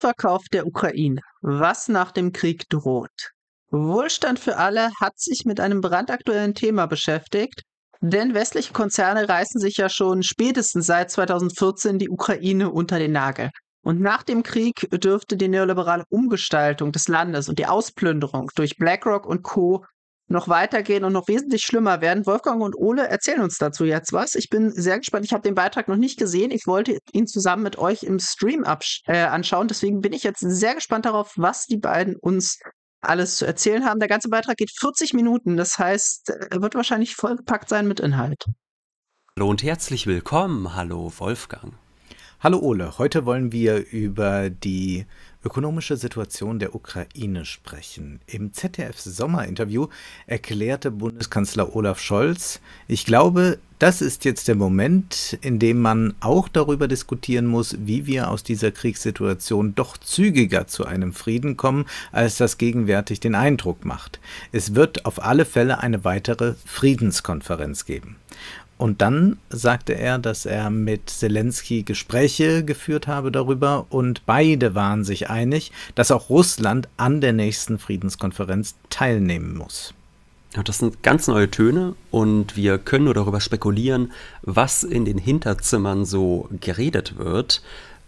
Verkauf der Ukraine, was nach dem Krieg droht. Wohlstand für alle hat sich mit einem brandaktuellen Thema beschäftigt, denn westliche Konzerne reißen sich ja schon spätestens seit 2014 die Ukraine unter den Nagel. Und nach dem Krieg dürfte die neoliberale Umgestaltung des Landes und die Ausplünderung durch BlackRock und Co noch weitergehen und noch wesentlich schlimmer werden. Wolfgang und Ole erzählen uns dazu jetzt was. Ich bin sehr gespannt. Ich habe den Beitrag noch nicht gesehen. Ich wollte ihn zusammen mit euch im Stream äh, anschauen. Deswegen bin ich jetzt sehr gespannt darauf, was die beiden uns alles zu erzählen haben. Der ganze Beitrag geht 40 Minuten. Das heißt, er wird wahrscheinlich vollgepackt sein mit Inhalt. Hallo und herzlich willkommen. Hallo Wolfgang. Hallo Ole. Heute wollen wir über die ökonomische Situation der Ukraine sprechen. Im ZDF-Sommerinterview erklärte Bundeskanzler Olaf Scholz, ich glaube, das ist jetzt der Moment, in dem man auch darüber diskutieren muss, wie wir aus dieser Kriegssituation doch zügiger zu einem Frieden kommen, als das gegenwärtig den Eindruck macht. Es wird auf alle Fälle eine weitere Friedenskonferenz geben. Und dann sagte er, dass er mit Zelensky Gespräche geführt habe darüber und beide waren sich einig, dass auch Russland an der nächsten Friedenskonferenz teilnehmen muss. Ja, das sind ganz neue Töne und wir können nur darüber spekulieren, was in den Hinterzimmern so geredet wird.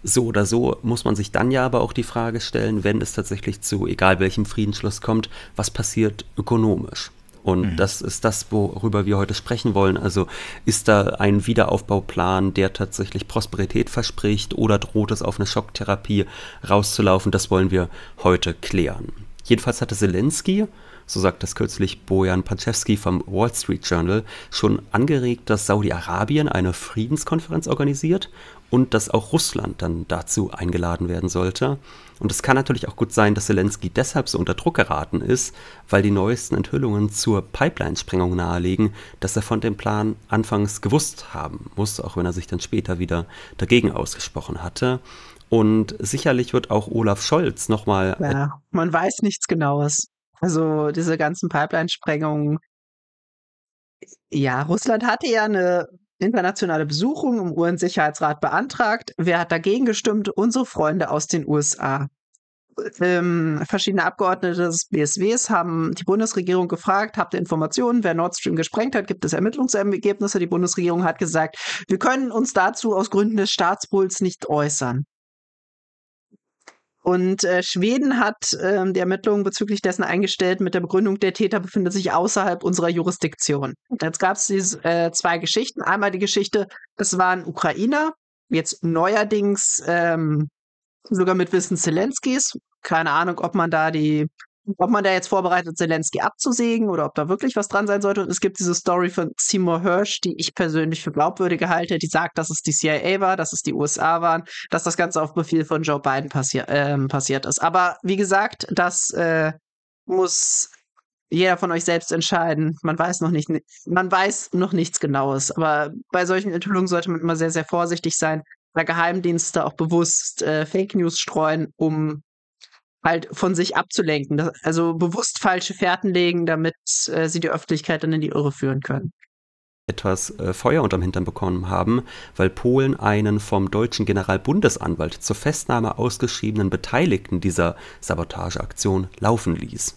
So oder so muss man sich dann ja aber auch die Frage stellen, wenn es tatsächlich zu egal welchem Friedensschluss kommt, was passiert ökonomisch? Und mhm. das ist das, worüber wir heute sprechen wollen. Also ist da ein Wiederaufbauplan, der tatsächlich Prosperität verspricht oder droht es auf eine Schocktherapie rauszulaufen? Das wollen wir heute klären. Jedenfalls hatte Zelensky, so sagt das kürzlich Bojan Panczewski vom Wall Street Journal, schon angeregt, dass Saudi-Arabien eine Friedenskonferenz organisiert und dass auch Russland dann dazu eingeladen werden sollte. Und es kann natürlich auch gut sein, dass Zelensky deshalb so unter Druck geraten ist, weil die neuesten Enthüllungen zur Pipeline-Sprengung nahelegen, dass er von dem Plan anfangs gewusst haben muss, auch wenn er sich dann später wieder dagegen ausgesprochen hatte. Und sicherlich wird auch Olaf Scholz nochmal. Ja, man weiß nichts Genaues. Also diese ganzen Pipeline-Sprengungen. Ja, Russland hatte ja eine internationale Besuchung im UN-Sicherheitsrat beantragt. Wer hat dagegen gestimmt? Unsere Freunde aus den USA. Ähm, verschiedene Abgeordnete des BSWs haben die Bundesregierung gefragt, habt ihr Informationen, wer Nord Stream gesprengt hat, gibt es Ermittlungsergebnisse. Die Bundesregierung hat gesagt, wir können uns dazu aus Gründen des Staatspuls nicht äußern. Und äh, Schweden hat äh, die Ermittlungen bezüglich dessen eingestellt mit der Begründung, der Täter befindet sich außerhalb unserer Jurisdiktion. Jetzt gab es äh, zwei Geschichten. Einmal die Geschichte, es waren Ukrainer, jetzt neuerdings ähm, sogar mit Wissen Zelenskis. Keine Ahnung, ob man da die ob man da jetzt vorbereitet, Zelensky abzusägen oder ob da wirklich was dran sein sollte. Und es gibt diese Story von Seymour Hirsch, die ich persönlich für glaubwürdig halte, die sagt, dass es die CIA war, dass es die USA waren, dass das Ganze auf Befehl von Joe Biden passi äh, passiert ist. Aber wie gesagt, das äh, muss jeder von euch selbst entscheiden. Man weiß noch nicht, man weiß noch nichts Genaues. Aber bei solchen Enthüllungen sollte man immer sehr, sehr vorsichtig sein, weil Geheimdienste auch bewusst äh, Fake News streuen, um halt von sich abzulenken. also bewusst falsche Fährten legen, damit äh, sie die Öffentlichkeit dann in die Irre führen können. Etwas äh, Feuer unterm Hintern bekommen haben, weil Polen einen vom deutschen Generalbundesanwalt zur Festnahme ausgeschriebenen Beteiligten dieser Sabotageaktion laufen ließ.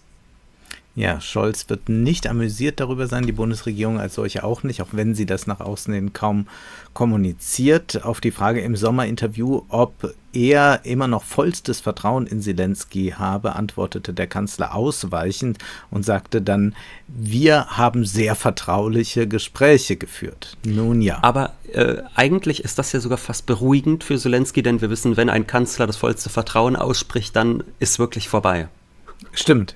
Ja, Scholz wird nicht amüsiert darüber sein, die Bundesregierung als solche auch nicht, auch wenn sie das nach außen hin kaum kommuniziert. Auf die Frage im Sommerinterview, ob eher immer noch vollstes Vertrauen in Zelensky habe, antwortete der Kanzler ausweichend und sagte dann, wir haben sehr vertrauliche Gespräche geführt. Nun ja. Aber äh, eigentlich ist das ja sogar fast beruhigend für Zelensky, denn wir wissen, wenn ein Kanzler das vollste Vertrauen ausspricht, dann ist wirklich vorbei. Stimmt,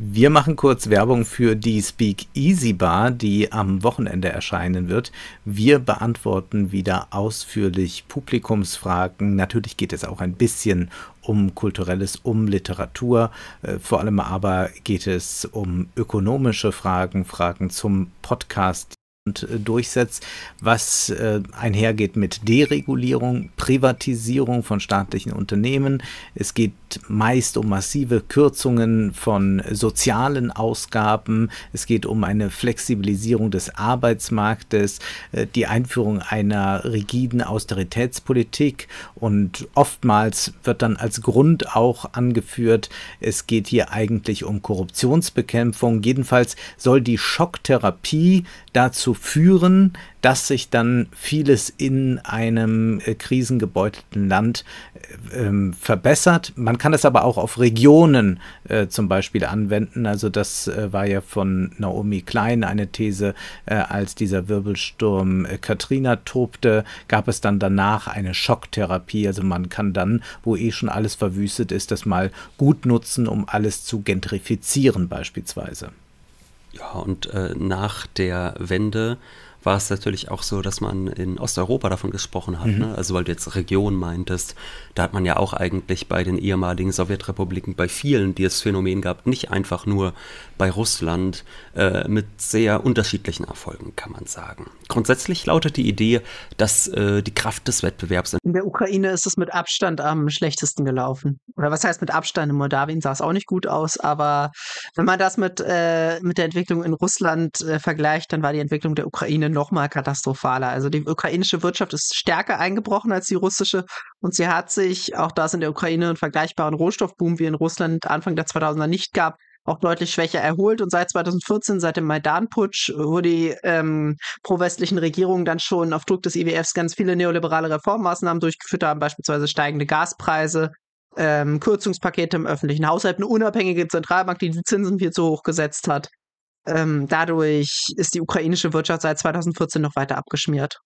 wir machen kurz Werbung für die Speak Easy Bar, die am Wochenende erscheinen wird. Wir beantworten wieder ausführlich Publikumsfragen. Natürlich geht es auch ein bisschen um Kulturelles, um Literatur. Äh, vor allem aber geht es um ökonomische Fragen, Fragen zum Podcast, äh, durchsetzt, was äh, einhergeht mit Deregulierung, Privatisierung von staatlichen Unternehmen. Es geht meist um massive Kürzungen von sozialen Ausgaben. Es geht um eine Flexibilisierung des Arbeitsmarktes, äh, die Einführung einer rigiden Austeritätspolitik und oftmals wird dann als Grund auch angeführt, es geht hier eigentlich um Korruptionsbekämpfung. Jedenfalls soll die Schocktherapie dazu führen, dass sich dann vieles in einem äh, krisengebeutelten Land äh, ähm, verbessert. Man kann das aber auch auf Regionen äh, zum Beispiel anwenden. Also das äh, war ja von Naomi Klein eine These, äh, als dieser Wirbelsturm äh, Katrina tobte, gab es dann danach eine Schocktherapie. Also man kann dann, wo eh schon alles verwüstet ist, das mal gut nutzen, um alles zu gentrifizieren beispielsweise. Ja, und äh, nach der Wende war es natürlich auch so, dass man in Osteuropa davon gesprochen hat. Mhm. Ne? Also weil du jetzt Region meintest, da hat man ja auch eigentlich bei den ehemaligen Sowjetrepubliken, bei vielen, die das Phänomen gab, nicht einfach nur bei Russland, äh, mit sehr unterschiedlichen Erfolgen, kann man sagen. Grundsätzlich lautet die Idee, dass äh, die Kraft des Wettbewerbs. In der Ukraine ist es mit Abstand am schlechtesten gelaufen. Oder was heißt mit Abstand? In Moldawien sah es auch nicht gut aus, aber wenn man das mit, äh, mit der Entwicklung in Russland äh, vergleicht, dann war die Entwicklung der Ukraine Ukraine noch mal katastrophaler. Also die ukrainische Wirtschaft ist stärker eingebrochen als die russische und sie hat sich, auch da es in der Ukraine einen vergleichbaren Rohstoffboom wie in Russland Anfang der 2000er nicht gab, auch deutlich schwächer erholt. Und seit 2014, seit dem Maidan-Putsch, wo die ähm, pro-westlichen Regierungen dann schon auf Druck des IWFs ganz viele neoliberale Reformmaßnahmen durchgeführt haben, beispielsweise steigende Gaspreise, ähm, Kürzungspakete im öffentlichen Haushalt, eine unabhängige Zentralbank, die die Zinsen viel zu hoch gesetzt hat ähm, dadurch ist die ukrainische Wirtschaft seit 2014 noch weiter abgeschmiert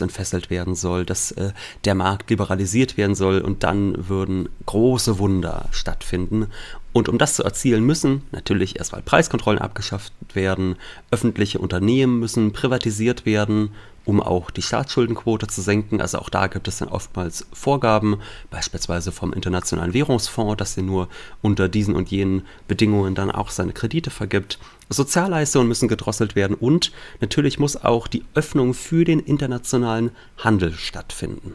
entfesselt werden soll, dass äh, der Markt liberalisiert werden soll und dann würden große Wunder stattfinden. Und um das zu erzielen, müssen natürlich erstmal Preiskontrollen abgeschafft werden, öffentliche Unternehmen müssen privatisiert werden, um auch die Staatsschuldenquote zu senken. Also auch da gibt es dann oftmals Vorgaben, beispielsweise vom Internationalen Währungsfonds, dass er nur unter diesen und jenen Bedingungen dann auch seine Kredite vergibt. Sozialleistungen müssen gedrosselt werden und natürlich muss auch die Öffnung für den internationalen Handel stattfinden.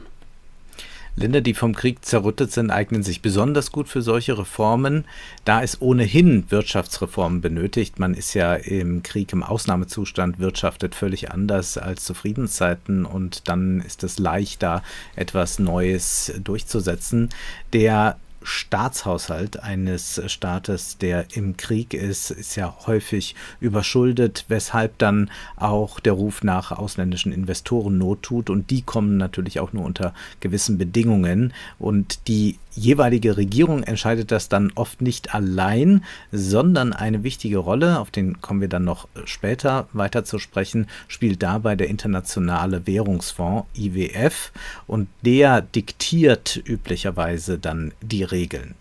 Länder, die vom Krieg zerrüttet sind, eignen sich besonders gut für solche Reformen. Da ist ohnehin Wirtschaftsreformen benötigt, man ist ja im Krieg im Ausnahmezustand, wirtschaftet völlig anders als zu Friedenszeiten und dann ist es leichter, etwas Neues durchzusetzen. Der Staatshaushalt eines Staates, der im Krieg ist, ist ja häufig überschuldet, weshalb dann auch der Ruf nach ausländischen Investoren not tut. Und die kommen natürlich auch nur unter gewissen Bedingungen. Und die jeweilige Regierung entscheidet das dann oft nicht allein, sondern eine wichtige Rolle, auf den kommen wir dann noch später weiter zu sprechen, spielt dabei der Internationale Währungsfonds IWF und der diktiert üblicherweise dann die Regeln.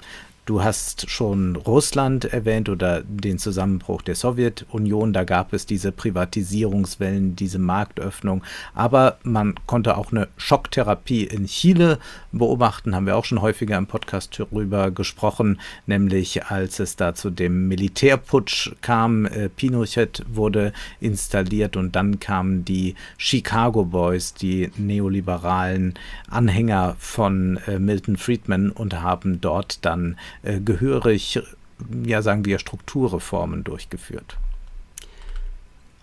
Du hast schon Russland erwähnt oder den Zusammenbruch der Sowjetunion. Da gab es diese Privatisierungswellen, diese Marktöffnung. Aber man konnte auch eine Schocktherapie in Chile beobachten. Haben wir auch schon häufiger im Podcast darüber gesprochen. Nämlich als es da zu dem Militärputsch kam. Äh, Pinochet wurde installiert und dann kamen die Chicago Boys, die neoliberalen Anhänger von äh, Milton Friedman und haben dort dann äh, gehörig, ja sagen wir, Strukturreformen durchgeführt.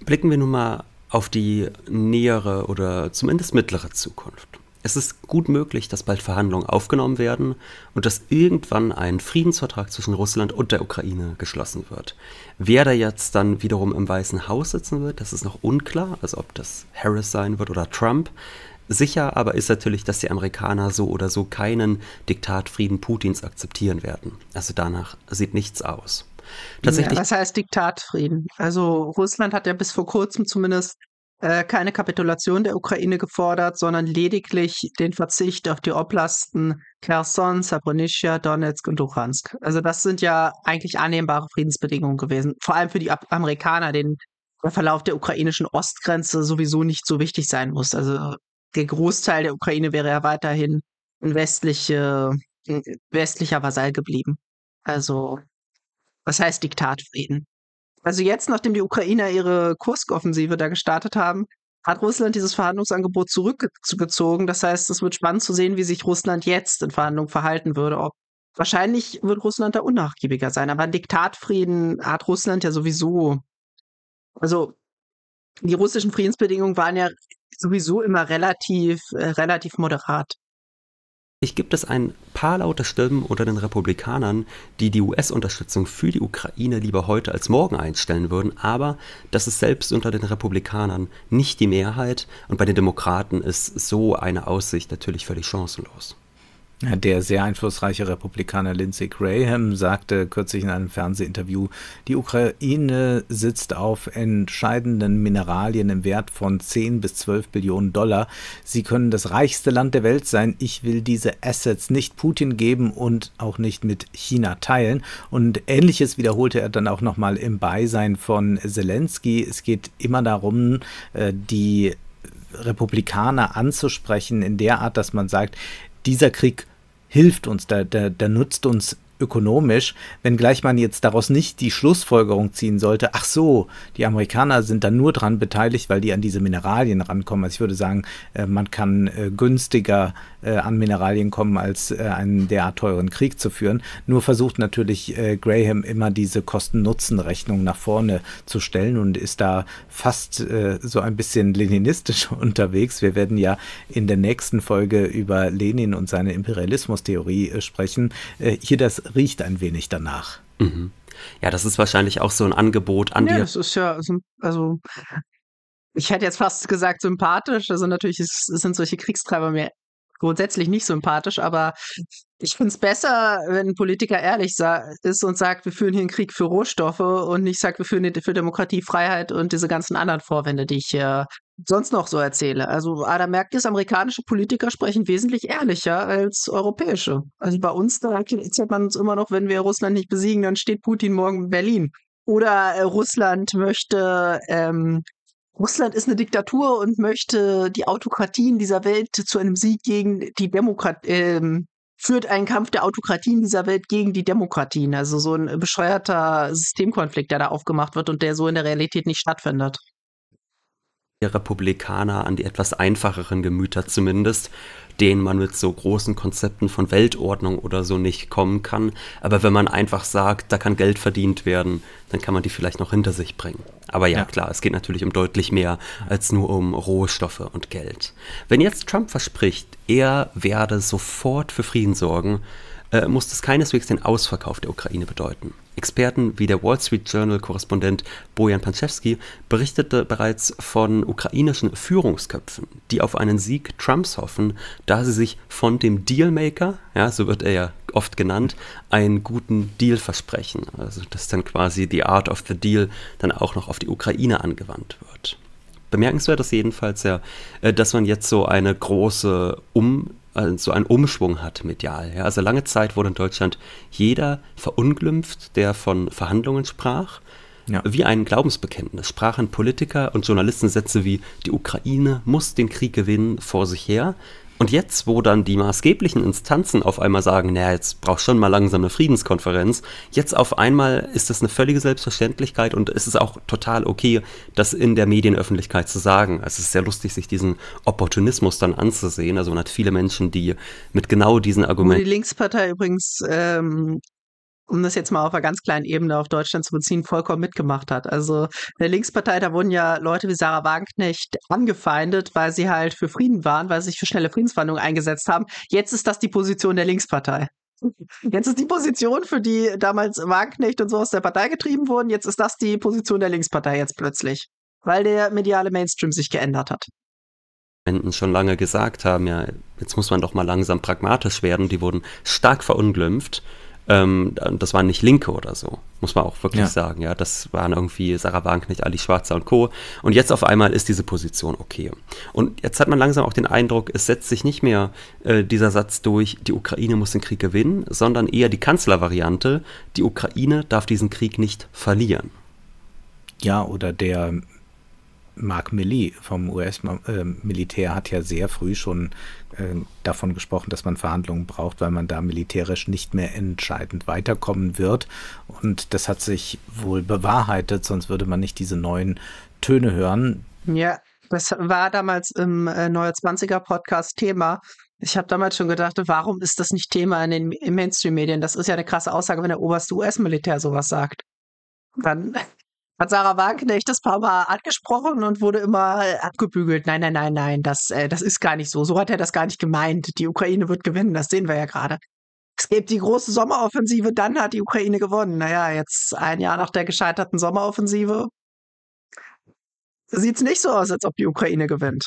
Blicken wir nun mal auf die nähere oder zumindest mittlere Zukunft. Es ist gut möglich, dass bald Verhandlungen aufgenommen werden und dass irgendwann ein Friedensvertrag zwischen Russland und der Ukraine geschlossen wird. Wer da jetzt dann wiederum im Weißen Haus sitzen wird, das ist noch unklar, also ob das Harris sein wird oder Trump. Sicher aber ist natürlich, dass die Amerikaner so oder so keinen Diktatfrieden Putins akzeptieren werden. Also danach sieht nichts aus. Tatsächlich. Ja, was heißt Diktatfrieden? Also Russland hat ja bis vor kurzem zumindest äh, keine Kapitulation der Ukraine gefordert, sondern lediglich den Verzicht auf die Oblasten Kherson, Saporischschja, Donetsk und Luhansk. Also das sind ja eigentlich annehmbare Friedensbedingungen gewesen, vor allem für die Amerikaner, denen der Verlauf der ukrainischen Ostgrenze sowieso nicht so wichtig sein muss. Also der Großteil der Ukraine wäre ja weiterhin ein westliche, westlicher Vasall geblieben. Also, was heißt Diktatfrieden? Also jetzt, nachdem die Ukrainer ihre Kurskoffensive da gestartet haben, hat Russland dieses Verhandlungsangebot zurückgezogen. Das heißt, es wird spannend zu sehen, wie sich Russland jetzt in Verhandlungen verhalten würde. Ob, wahrscheinlich wird Russland da unnachgiebiger sein, aber Diktatfrieden hat Russland ja sowieso. Also die russischen Friedensbedingungen waren ja sowieso immer relativ, äh, relativ moderat. Ich gibt es ein paar laute Stimmen unter den Republikanern, die die US-Unterstützung für die Ukraine lieber heute als morgen einstellen würden, aber das ist selbst unter den Republikanern nicht die Mehrheit und bei den Demokraten ist so eine Aussicht natürlich völlig chancenlos. Der sehr einflussreiche Republikaner Lindsey Graham sagte kürzlich in einem Fernsehinterview, die Ukraine sitzt auf entscheidenden Mineralien im Wert von 10 bis 12 Billionen Dollar. Sie können das reichste Land der Welt sein. Ich will diese Assets nicht Putin geben und auch nicht mit China teilen. Und ähnliches wiederholte er dann auch nochmal im Beisein von Zelensky. Es geht immer darum, äh, die Republikaner anzusprechen in der Art, dass man sagt, dieser Krieg hilft uns, der, der, der nutzt uns ökonomisch, wenngleich man jetzt daraus nicht die Schlussfolgerung ziehen sollte, ach so, die Amerikaner sind da nur dran beteiligt, weil die an diese Mineralien rankommen. Also ich würde sagen, äh, man kann äh, günstiger äh, an Mineralien kommen, als einen derart teuren Krieg zu führen. Nur versucht natürlich Graham immer diese Kosten-Nutzen-Rechnung nach vorne zu stellen und ist da fast so ein bisschen leninistisch unterwegs. Wir werden ja in der nächsten Folge über Lenin und seine Imperialismus-Theorie sprechen. Hier das riecht ein wenig danach. Mhm. Ja, das ist wahrscheinlich auch so ein Angebot an nee, dir. Das ist ja, also ich hätte jetzt fast gesagt sympathisch. Also natürlich ist, sind solche Kriegstreiber mir grundsätzlich nicht sympathisch, aber ich finde es besser, wenn ein Politiker ehrlich ist und sagt, wir führen hier einen Krieg für Rohstoffe und nicht sagt, wir führen hier für Demokratie, Freiheit und diese ganzen anderen Vorwände, die ich hier sonst noch so erzähle. Also da merkt ist, amerikanische Politiker sprechen wesentlich ehrlicher als europäische. Also bei uns, da erzählt man uns immer noch, wenn wir Russland nicht besiegen, dann steht Putin morgen in Berlin. Oder äh, Russland möchte ähm, Russland ist eine Diktatur und möchte die Autokratien dieser Welt zu einem Sieg gegen die Demokratie. ähm, führt einen Kampf der Autokratien dieser Welt gegen die Demokratien. Also so ein bescheuerter Systemkonflikt, der da aufgemacht wird und der so in der Realität nicht stattfindet. Republikaner an die etwas einfacheren Gemüter zumindest, denen man mit so großen Konzepten von Weltordnung oder so nicht kommen kann. Aber wenn man einfach sagt, da kann Geld verdient werden, dann kann man die vielleicht noch hinter sich bringen. Aber ja, ja. klar, es geht natürlich um deutlich mehr als nur um Rohstoffe und Geld. Wenn jetzt Trump verspricht, er werde sofort für Frieden sorgen, äh, muss das keineswegs den Ausverkauf der Ukraine bedeuten. Experten wie der Wall Street Journal-Korrespondent Bojan Panczewski berichtete bereits von ukrainischen Führungsköpfen, die auf einen Sieg Trumps hoffen, da sie sich von dem Dealmaker, ja, so wird er ja oft genannt, einen guten Deal versprechen. Also dass dann quasi die Art of the Deal dann auch noch auf die Ukraine angewandt wird. Bemerkenswert ist jedenfalls ja, äh, dass man jetzt so eine große Um- äh, so einen Umschwung hat medial. Ja, also lange Zeit wurde in Deutschland jeder verunglimpft, der von Verhandlungen sprach, ja. wie ein Glaubensbekenntnis. Sprachen Politiker und Journalisten Sätze wie die Ukraine muss den Krieg gewinnen vor sich her. Und jetzt, wo dann die maßgeblichen Instanzen auf einmal sagen, naja, jetzt braucht schon mal langsam eine Friedenskonferenz, jetzt auf einmal ist das eine völlige Selbstverständlichkeit und es ist auch total okay, das in der Medienöffentlichkeit zu sagen. Also es ist sehr lustig, sich diesen Opportunismus dann anzusehen. Also man hat viele Menschen, die mit genau diesen oh, Argumenten. Die Linkspartei übrigens ähm, um das jetzt mal auf einer ganz kleinen Ebene auf Deutschland zu beziehen, vollkommen mitgemacht hat. Also in der Linkspartei, da wurden ja Leute wie Sarah Wagenknecht angefeindet, weil sie halt für Frieden waren, weil sie sich für schnelle Friedensverhandlungen eingesetzt haben. Jetzt ist das die Position der Linkspartei. Jetzt ist die Position, für die damals Wagenknecht und so aus der Partei getrieben wurden, jetzt ist das die Position der Linkspartei jetzt plötzlich, weil der mediale Mainstream sich geändert hat. Menschen schon lange gesagt haben, ja, jetzt muss man doch mal langsam pragmatisch werden, die wurden stark verunglimpft ähm, das waren nicht Linke oder so, muss man auch wirklich ja. sagen. Ja, das waren irgendwie Sarah Wagenknecht, Ali Schwarzer und Co. Und jetzt auf einmal ist diese Position okay. Und jetzt hat man langsam auch den Eindruck, es setzt sich nicht mehr äh, dieser Satz durch, die Ukraine muss den Krieg gewinnen, sondern eher die Kanzlervariante, die Ukraine darf diesen Krieg nicht verlieren. Ja, oder der Mark Milley vom US-Militär ähm, hat ja sehr früh schon ähm, davon gesprochen, dass man Verhandlungen braucht, weil man da militärisch nicht mehr entscheidend weiterkommen wird. Und das hat sich wohl bewahrheitet, sonst würde man nicht diese neuen Töne hören. Ja, das war damals im äh, Neue 20er Podcast Thema. Ich habe damals schon gedacht, warum ist das nicht Thema in den Mainstream-Medien? Das ist ja eine krasse Aussage, wenn der oberste US-Militär sowas sagt. Dann hat Sarah Wagenknecht das paar Mal angesprochen und wurde immer abgebügelt. Nein, nein, nein, nein, das, äh, das ist gar nicht so. So hat er das gar nicht gemeint. Die Ukraine wird gewinnen, das sehen wir ja gerade. Es gibt die große Sommeroffensive, dann hat die Ukraine gewonnen. Naja, jetzt ein Jahr nach der gescheiterten Sommeroffensive sieht es nicht so aus, als ob die Ukraine gewinnt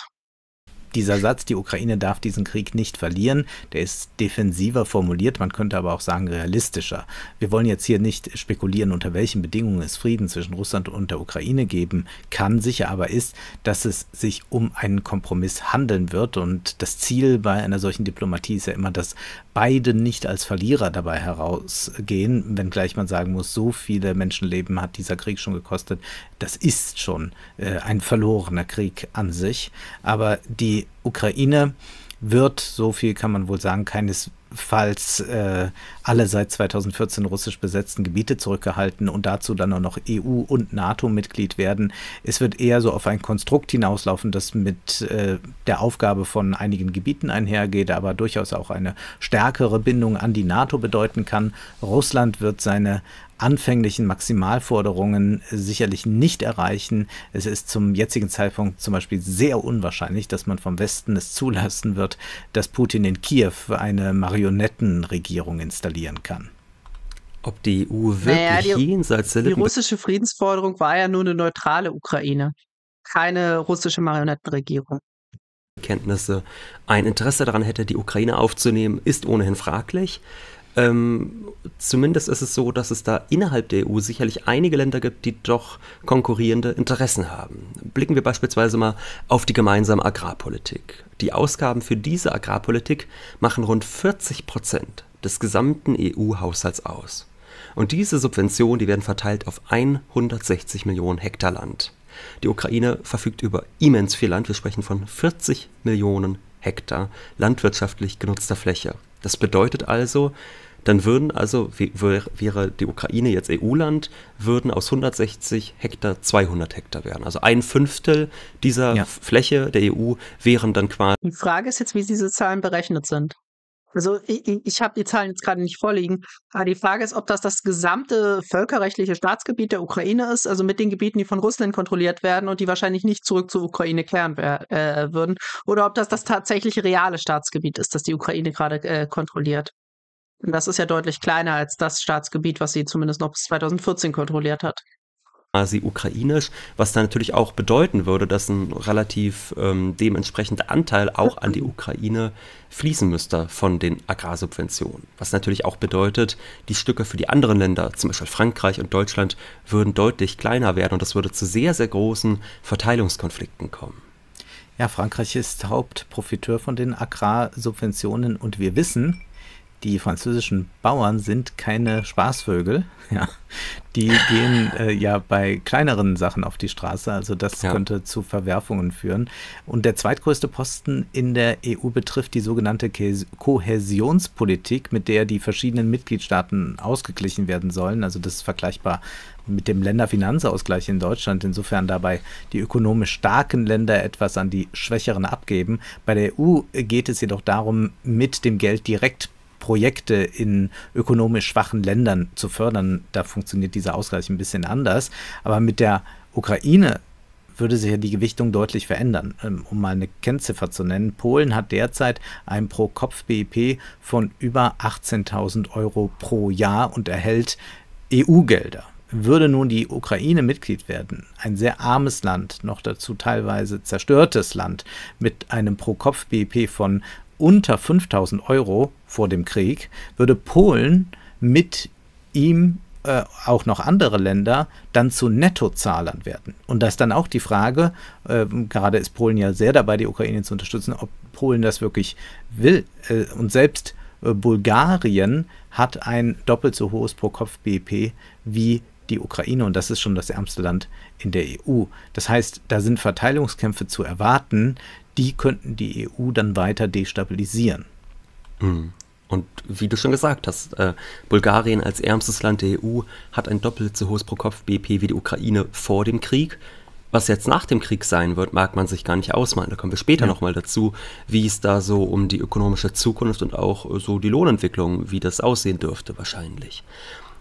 dieser Satz, die Ukraine darf diesen Krieg nicht verlieren, der ist defensiver formuliert, man könnte aber auch sagen realistischer. Wir wollen jetzt hier nicht spekulieren, unter welchen Bedingungen es Frieden zwischen Russland und der Ukraine geben kann. Sicher aber ist, dass es sich um einen Kompromiss handeln wird und das Ziel bei einer solchen Diplomatie ist ja immer, dass beide nicht als Verlierer dabei herausgehen, wenngleich man sagen muss, so viele Menschenleben hat dieser Krieg schon gekostet. Das ist schon äh, ein verlorener Krieg an sich. Aber die Ukraine wird, so viel kann man wohl sagen, keinesfalls äh, alle seit 2014 russisch besetzten Gebiete zurückgehalten und dazu dann auch noch EU- und NATO-Mitglied werden. Es wird eher so auf ein Konstrukt hinauslaufen, das mit äh, der Aufgabe von einigen Gebieten einhergeht, aber durchaus auch eine stärkere Bindung an die NATO bedeuten kann. Russland wird seine anfänglichen Maximalforderungen sicherlich nicht erreichen. Es ist zum jetzigen Zeitpunkt zum Beispiel sehr unwahrscheinlich, dass man vom Westen es zulassen wird, dass Putin in Kiew eine Marionettenregierung installieren kann. Ob die EU wirklich naja, die, jenseits der Lippen Die russische Friedensforderung war ja nur eine neutrale Ukraine, keine russische Marionettenregierung. Kenntnisse. Ein Interesse daran hätte, die Ukraine aufzunehmen, ist ohnehin fraglich. Ähm, zumindest ist es so, dass es da innerhalb der EU sicherlich einige Länder gibt, die doch konkurrierende Interessen haben. Blicken wir beispielsweise mal auf die gemeinsame Agrarpolitik. Die Ausgaben für diese Agrarpolitik machen rund 40 Prozent des gesamten EU-Haushalts aus. Und diese Subventionen, die werden verteilt auf 160 Millionen Hektar Land. Die Ukraine verfügt über immens viel Land. Wir sprechen von 40 Millionen Hektar landwirtschaftlich genutzter Fläche. Das bedeutet also, dann würden also, wäre die Ukraine jetzt EU-Land, würden aus 160 Hektar 200 Hektar werden. Also ein Fünftel dieser ja. Fläche der EU wären dann quasi. Die Frage ist jetzt, wie diese Zahlen berechnet sind. Also ich, ich habe die Zahlen jetzt gerade nicht vorliegen, aber die Frage ist, ob das das gesamte völkerrechtliche Staatsgebiet der Ukraine ist, also mit den Gebieten, die von Russland kontrolliert werden und die wahrscheinlich nicht zurück zur Ukraine kehren äh, würden, oder ob das das tatsächliche reale Staatsgebiet ist, das die Ukraine gerade äh, kontrolliert. Das ist ja deutlich kleiner als das Staatsgebiet, was sie zumindest noch bis 2014 kontrolliert hat. Quasi ukrainisch, was dann natürlich auch bedeuten würde, dass ein relativ ähm, dementsprechender Anteil auch an die Ukraine fließen müsste von den Agrarsubventionen. Was natürlich auch bedeutet, die Stücke für die anderen Länder, zum Beispiel Frankreich und Deutschland, würden deutlich kleiner werden und das würde zu sehr, sehr großen Verteilungskonflikten kommen. Ja, Frankreich ist Hauptprofiteur von den Agrarsubventionen und wir wissen, die französischen Bauern sind keine Spaßvögel. Ja. Die gehen äh, ja bei kleineren Sachen auf die Straße. Also das ja. könnte zu Verwerfungen führen. Und der zweitgrößte Posten in der EU betrifft die sogenannte Kohäsionspolitik, mit der die verschiedenen Mitgliedstaaten ausgeglichen werden sollen. Also das ist vergleichbar mit dem Länderfinanzausgleich in Deutschland. Insofern dabei die ökonomisch starken Länder etwas an die schwächeren abgeben. Bei der EU geht es jedoch darum, mit dem Geld direkt Projekte in ökonomisch schwachen Ländern zu fördern. Da funktioniert dieser Ausgleich ein bisschen anders. Aber mit der Ukraine würde sich ja die Gewichtung deutlich verändern. Ähm, um mal eine Kennziffer zu nennen, Polen hat derzeit ein Pro-Kopf-BIP von über 18.000 Euro pro Jahr und erhält EU-Gelder. Würde nun die Ukraine Mitglied werden, ein sehr armes Land, noch dazu teilweise zerstörtes Land, mit einem Pro-Kopf-BIP von unter 5000 Euro vor dem Krieg, würde Polen mit ihm äh, auch noch andere Länder dann zu Nettozahlern werden. Und das ist dann auch die Frage, äh, gerade ist Polen ja sehr dabei, die Ukraine zu unterstützen, ob Polen das wirklich will. Äh, und selbst äh, Bulgarien hat ein doppelt so hohes Pro-Kopf-BIP wie die Ukraine und das ist schon das ärmste Land in der EU. Das heißt, da sind Verteilungskämpfe zu erwarten, die könnten die EU dann weiter destabilisieren. Hm. Und wie du schon gesagt hast, äh, Bulgarien als ärmstes Land der EU hat ein doppelt so hohes Pro-Kopf-BP wie die Ukraine vor dem Krieg. Was jetzt nach dem Krieg sein wird, mag man sich gar nicht ausmalen. Da kommen wir später ja. nochmal dazu, wie es da so um die ökonomische Zukunft und auch so die Lohnentwicklung, wie das aussehen dürfte wahrscheinlich.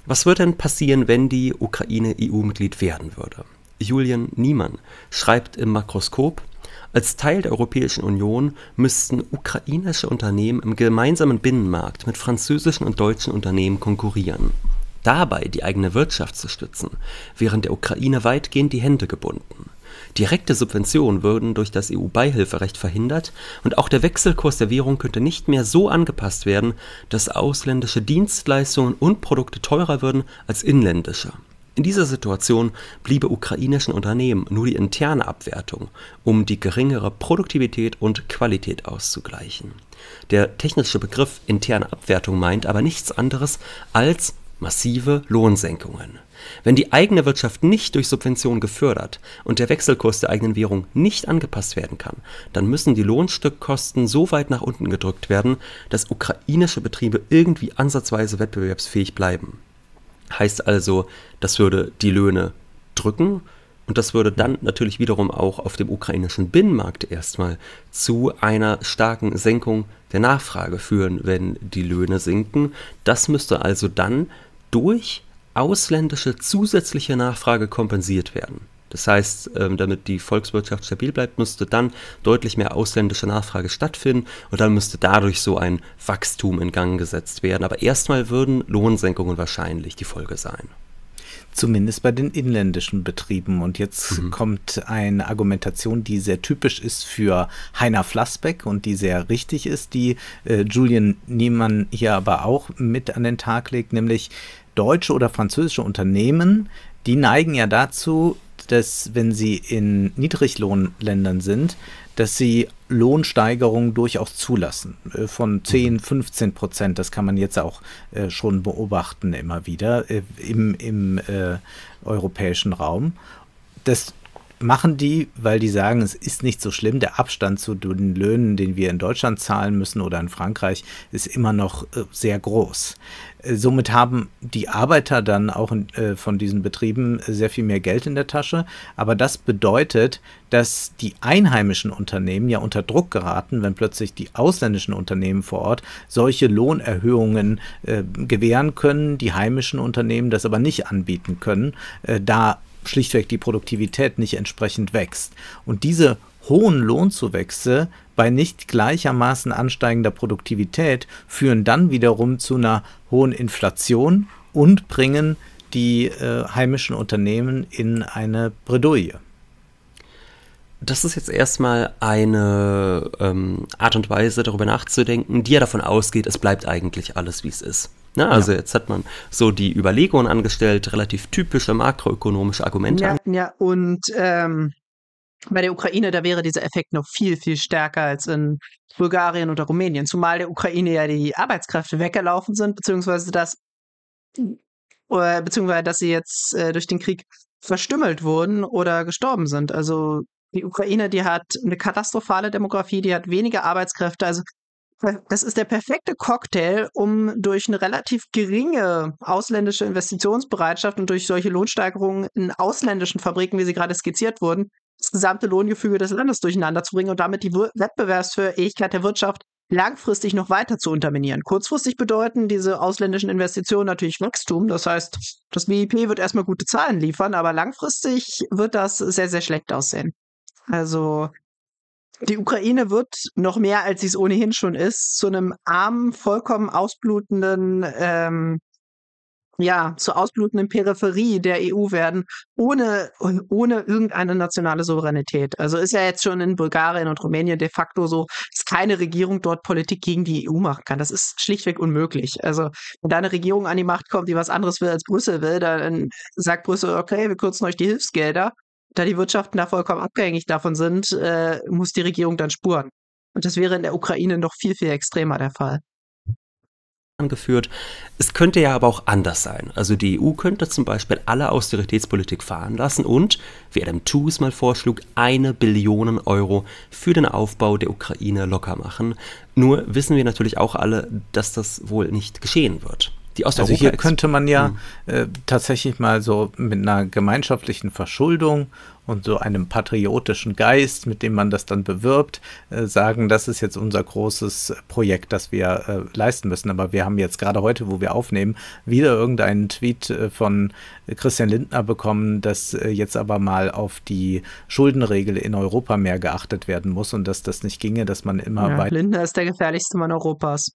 Was wird denn passieren, wenn die Ukraine EU-Mitglied werden würde? Julian Niemann schreibt im Makroskop, als Teil der Europäischen Union müssten ukrainische Unternehmen im gemeinsamen Binnenmarkt mit französischen und deutschen Unternehmen konkurrieren. Dabei die eigene Wirtschaft zu stützen, wären der Ukraine weitgehend die Hände gebunden. Direkte Subventionen würden durch das EU-Beihilferecht verhindert und auch der Wechselkurs der Währung könnte nicht mehr so angepasst werden, dass ausländische Dienstleistungen und Produkte teurer würden als inländische. In dieser Situation bliebe ukrainischen Unternehmen nur die interne Abwertung, um die geringere Produktivität und Qualität auszugleichen. Der technische Begriff interne Abwertung meint aber nichts anderes als massive Lohnsenkungen. Wenn die eigene Wirtschaft nicht durch Subventionen gefördert und der Wechselkurs der eigenen Währung nicht angepasst werden kann, dann müssen die Lohnstückkosten so weit nach unten gedrückt werden, dass ukrainische Betriebe irgendwie ansatzweise wettbewerbsfähig bleiben. Heißt also, das würde die Löhne drücken und das würde dann natürlich wiederum auch auf dem ukrainischen Binnenmarkt erstmal zu einer starken Senkung der Nachfrage führen, wenn die Löhne sinken. Das müsste also dann durch ausländische zusätzliche Nachfrage kompensiert werden. Das heißt, ähm, damit die Volkswirtschaft stabil bleibt, müsste dann deutlich mehr ausländische Nachfrage stattfinden und dann müsste dadurch so ein Wachstum in Gang gesetzt werden. Aber erstmal würden Lohnsenkungen wahrscheinlich die Folge sein. Zumindest bei den inländischen Betrieben. Und jetzt mhm. kommt eine Argumentation, die sehr typisch ist für Heiner Flassbeck und die sehr richtig ist, die äh, Julian Niemann hier aber auch mit an den Tag legt, nämlich deutsche oder französische Unternehmen, die neigen ja dazu, dass wenn sie in Niedriglohnländern sind, dass sie Lohnsteigerungen durchaus zulassen. Äh, von 10, mhm. 15 Prozent, das kann man jetzt auch äh, schon beobachten immer wieder äh, im, im äh, europäischen Raum. Das machen die, weil die sagen, es ist nicht so schlimm. Der Abstand zu den Löhnen, den wir in Deutschland zahlen müssen oder in Frankreich, ist immer noch sehr groß somit haben die Arbeiter dann auch äh, von diesen Betrieben sehr viel mehr Geld in der Tasche. Aber das bedeutet, dass die einheimischen Unternehmen ja unter Druck geraten, wenn plötzlich die ausländischen Unternehmen vor Ort solche Lohnerhöhungen äh, gewähren können, die heimischen Unternehmen das aber nicht anbieten können, äh, da schlichtweg die Produktivität nicht entsprechend wächst. Und diese hohen Lohnzuwächse bei nicht gleichermaßen ansteigender Produktivität führen dann wiederum zu einer hohen Inflation und bringen die äh, heimischen Unternehmen in eine Bredouille. Das ist jetzt erstmal eine ähm, Art und Weise, darüber nachzudenken, die ja davon ausgeht, es bleibt eigentlich alles, wie es ist. Na, ne, also ja. jetzt hat man so die Überlegungen angestellt, relativ typische makroökonomische Argumente. Ja, ja und ähm, bei der Ukraine, da wäre dieser Effekt noch viel, viel stärker als in Bulgarien oder Rumänien, zumal der Ukraine ja die Arbeitskräfte weggelaufen sind, beziehungsweise dass, äh, beziehungsweise dass sie jetzt äh, durch den Krieg verstümmelt wurden oder gestorben sind. Also die Ukraine, die hat eine katastrophale Demografie, die hat weniger Arbeitskräfte. Also äh, das ist der perfekte Cocktail, um durch eine relativ geringe ausländische Investitionsbereitschaft und durch solche Lohnsteigerungen in ausländischen Fabriken, wie sie gerade skizziert wurden, das gesamte Lohngefüge des Landes durcheinander zu bringen und damit die Wettbewerbsfähigkeit der Wirtschaft langfristig noch weiter zu unterminieren. Kurzfristig bedeuten diese ausländischen Investitionen natürlich Wachstum. Das heißt, das BIP wird erstmal gute Zahlen liefern, aber langfristig wird das sehr, sehr schlecht aussehen. Also die Ukraine wird noch mehr, als sie es ohnehin schon ist, zu einem armen, vollkommen ausblutenden ähm, ja, zur ausblutenden Peripherie der EU werden, ohne, ohne irgendeine nationale Souveränität. Also ist ja jetzt schon in Bulgarien und Rumänien de facto so, dass keine Regierung dort Politik gegen die EU machen kann. Das ist schlichtweg unmöglich. Also wenn da eine Regierung an die Macht kommt, die was anderes will als Brüssel will, dann sagt Brüssel, okay, wir kürzen euch die Hilfsgelder. Da die Wirtschaften da vollkommen abhängig davon sind, äh, muss die Regierung dann spuren. Und das wäre in der Ukraine noch viel, viel extremer der Fall angeführt. Es könnte ja aber auch anders sein. Also die EU könnte zum Beispiel alle Austeritätspolitik fahren lassen und, wie Adam Tooze mal vorschlug, eine Billion Euro für den Aufbau der Ukraine locker machen. Nur wissen wir natürlich auch alle, dass das wohl nicht geschehen wird. Die Osteuropa also hier könnte man ja hm. äh, tatsächlich mal so mit einer gemeinschaftlichen Verschuldung und so einem patriotischen Geist, mit dem man das dann bewirbt, äh, sagen, das ist jetzt unser großes Projekt, das wir äh, leisten müssen. Aber wir haben jetzt gerade heute, wo wir aufnehmen, wieder irgendeinen Tweet äh, von Christian Lindner bekommen, dass äh, jetzt aber mal auf die Schuldenregel in Europa mehr geachtet werden muss und dass das nicht ginge, dass man immer ja, weiter. Lindner ist der gefährlichste Mann Europas.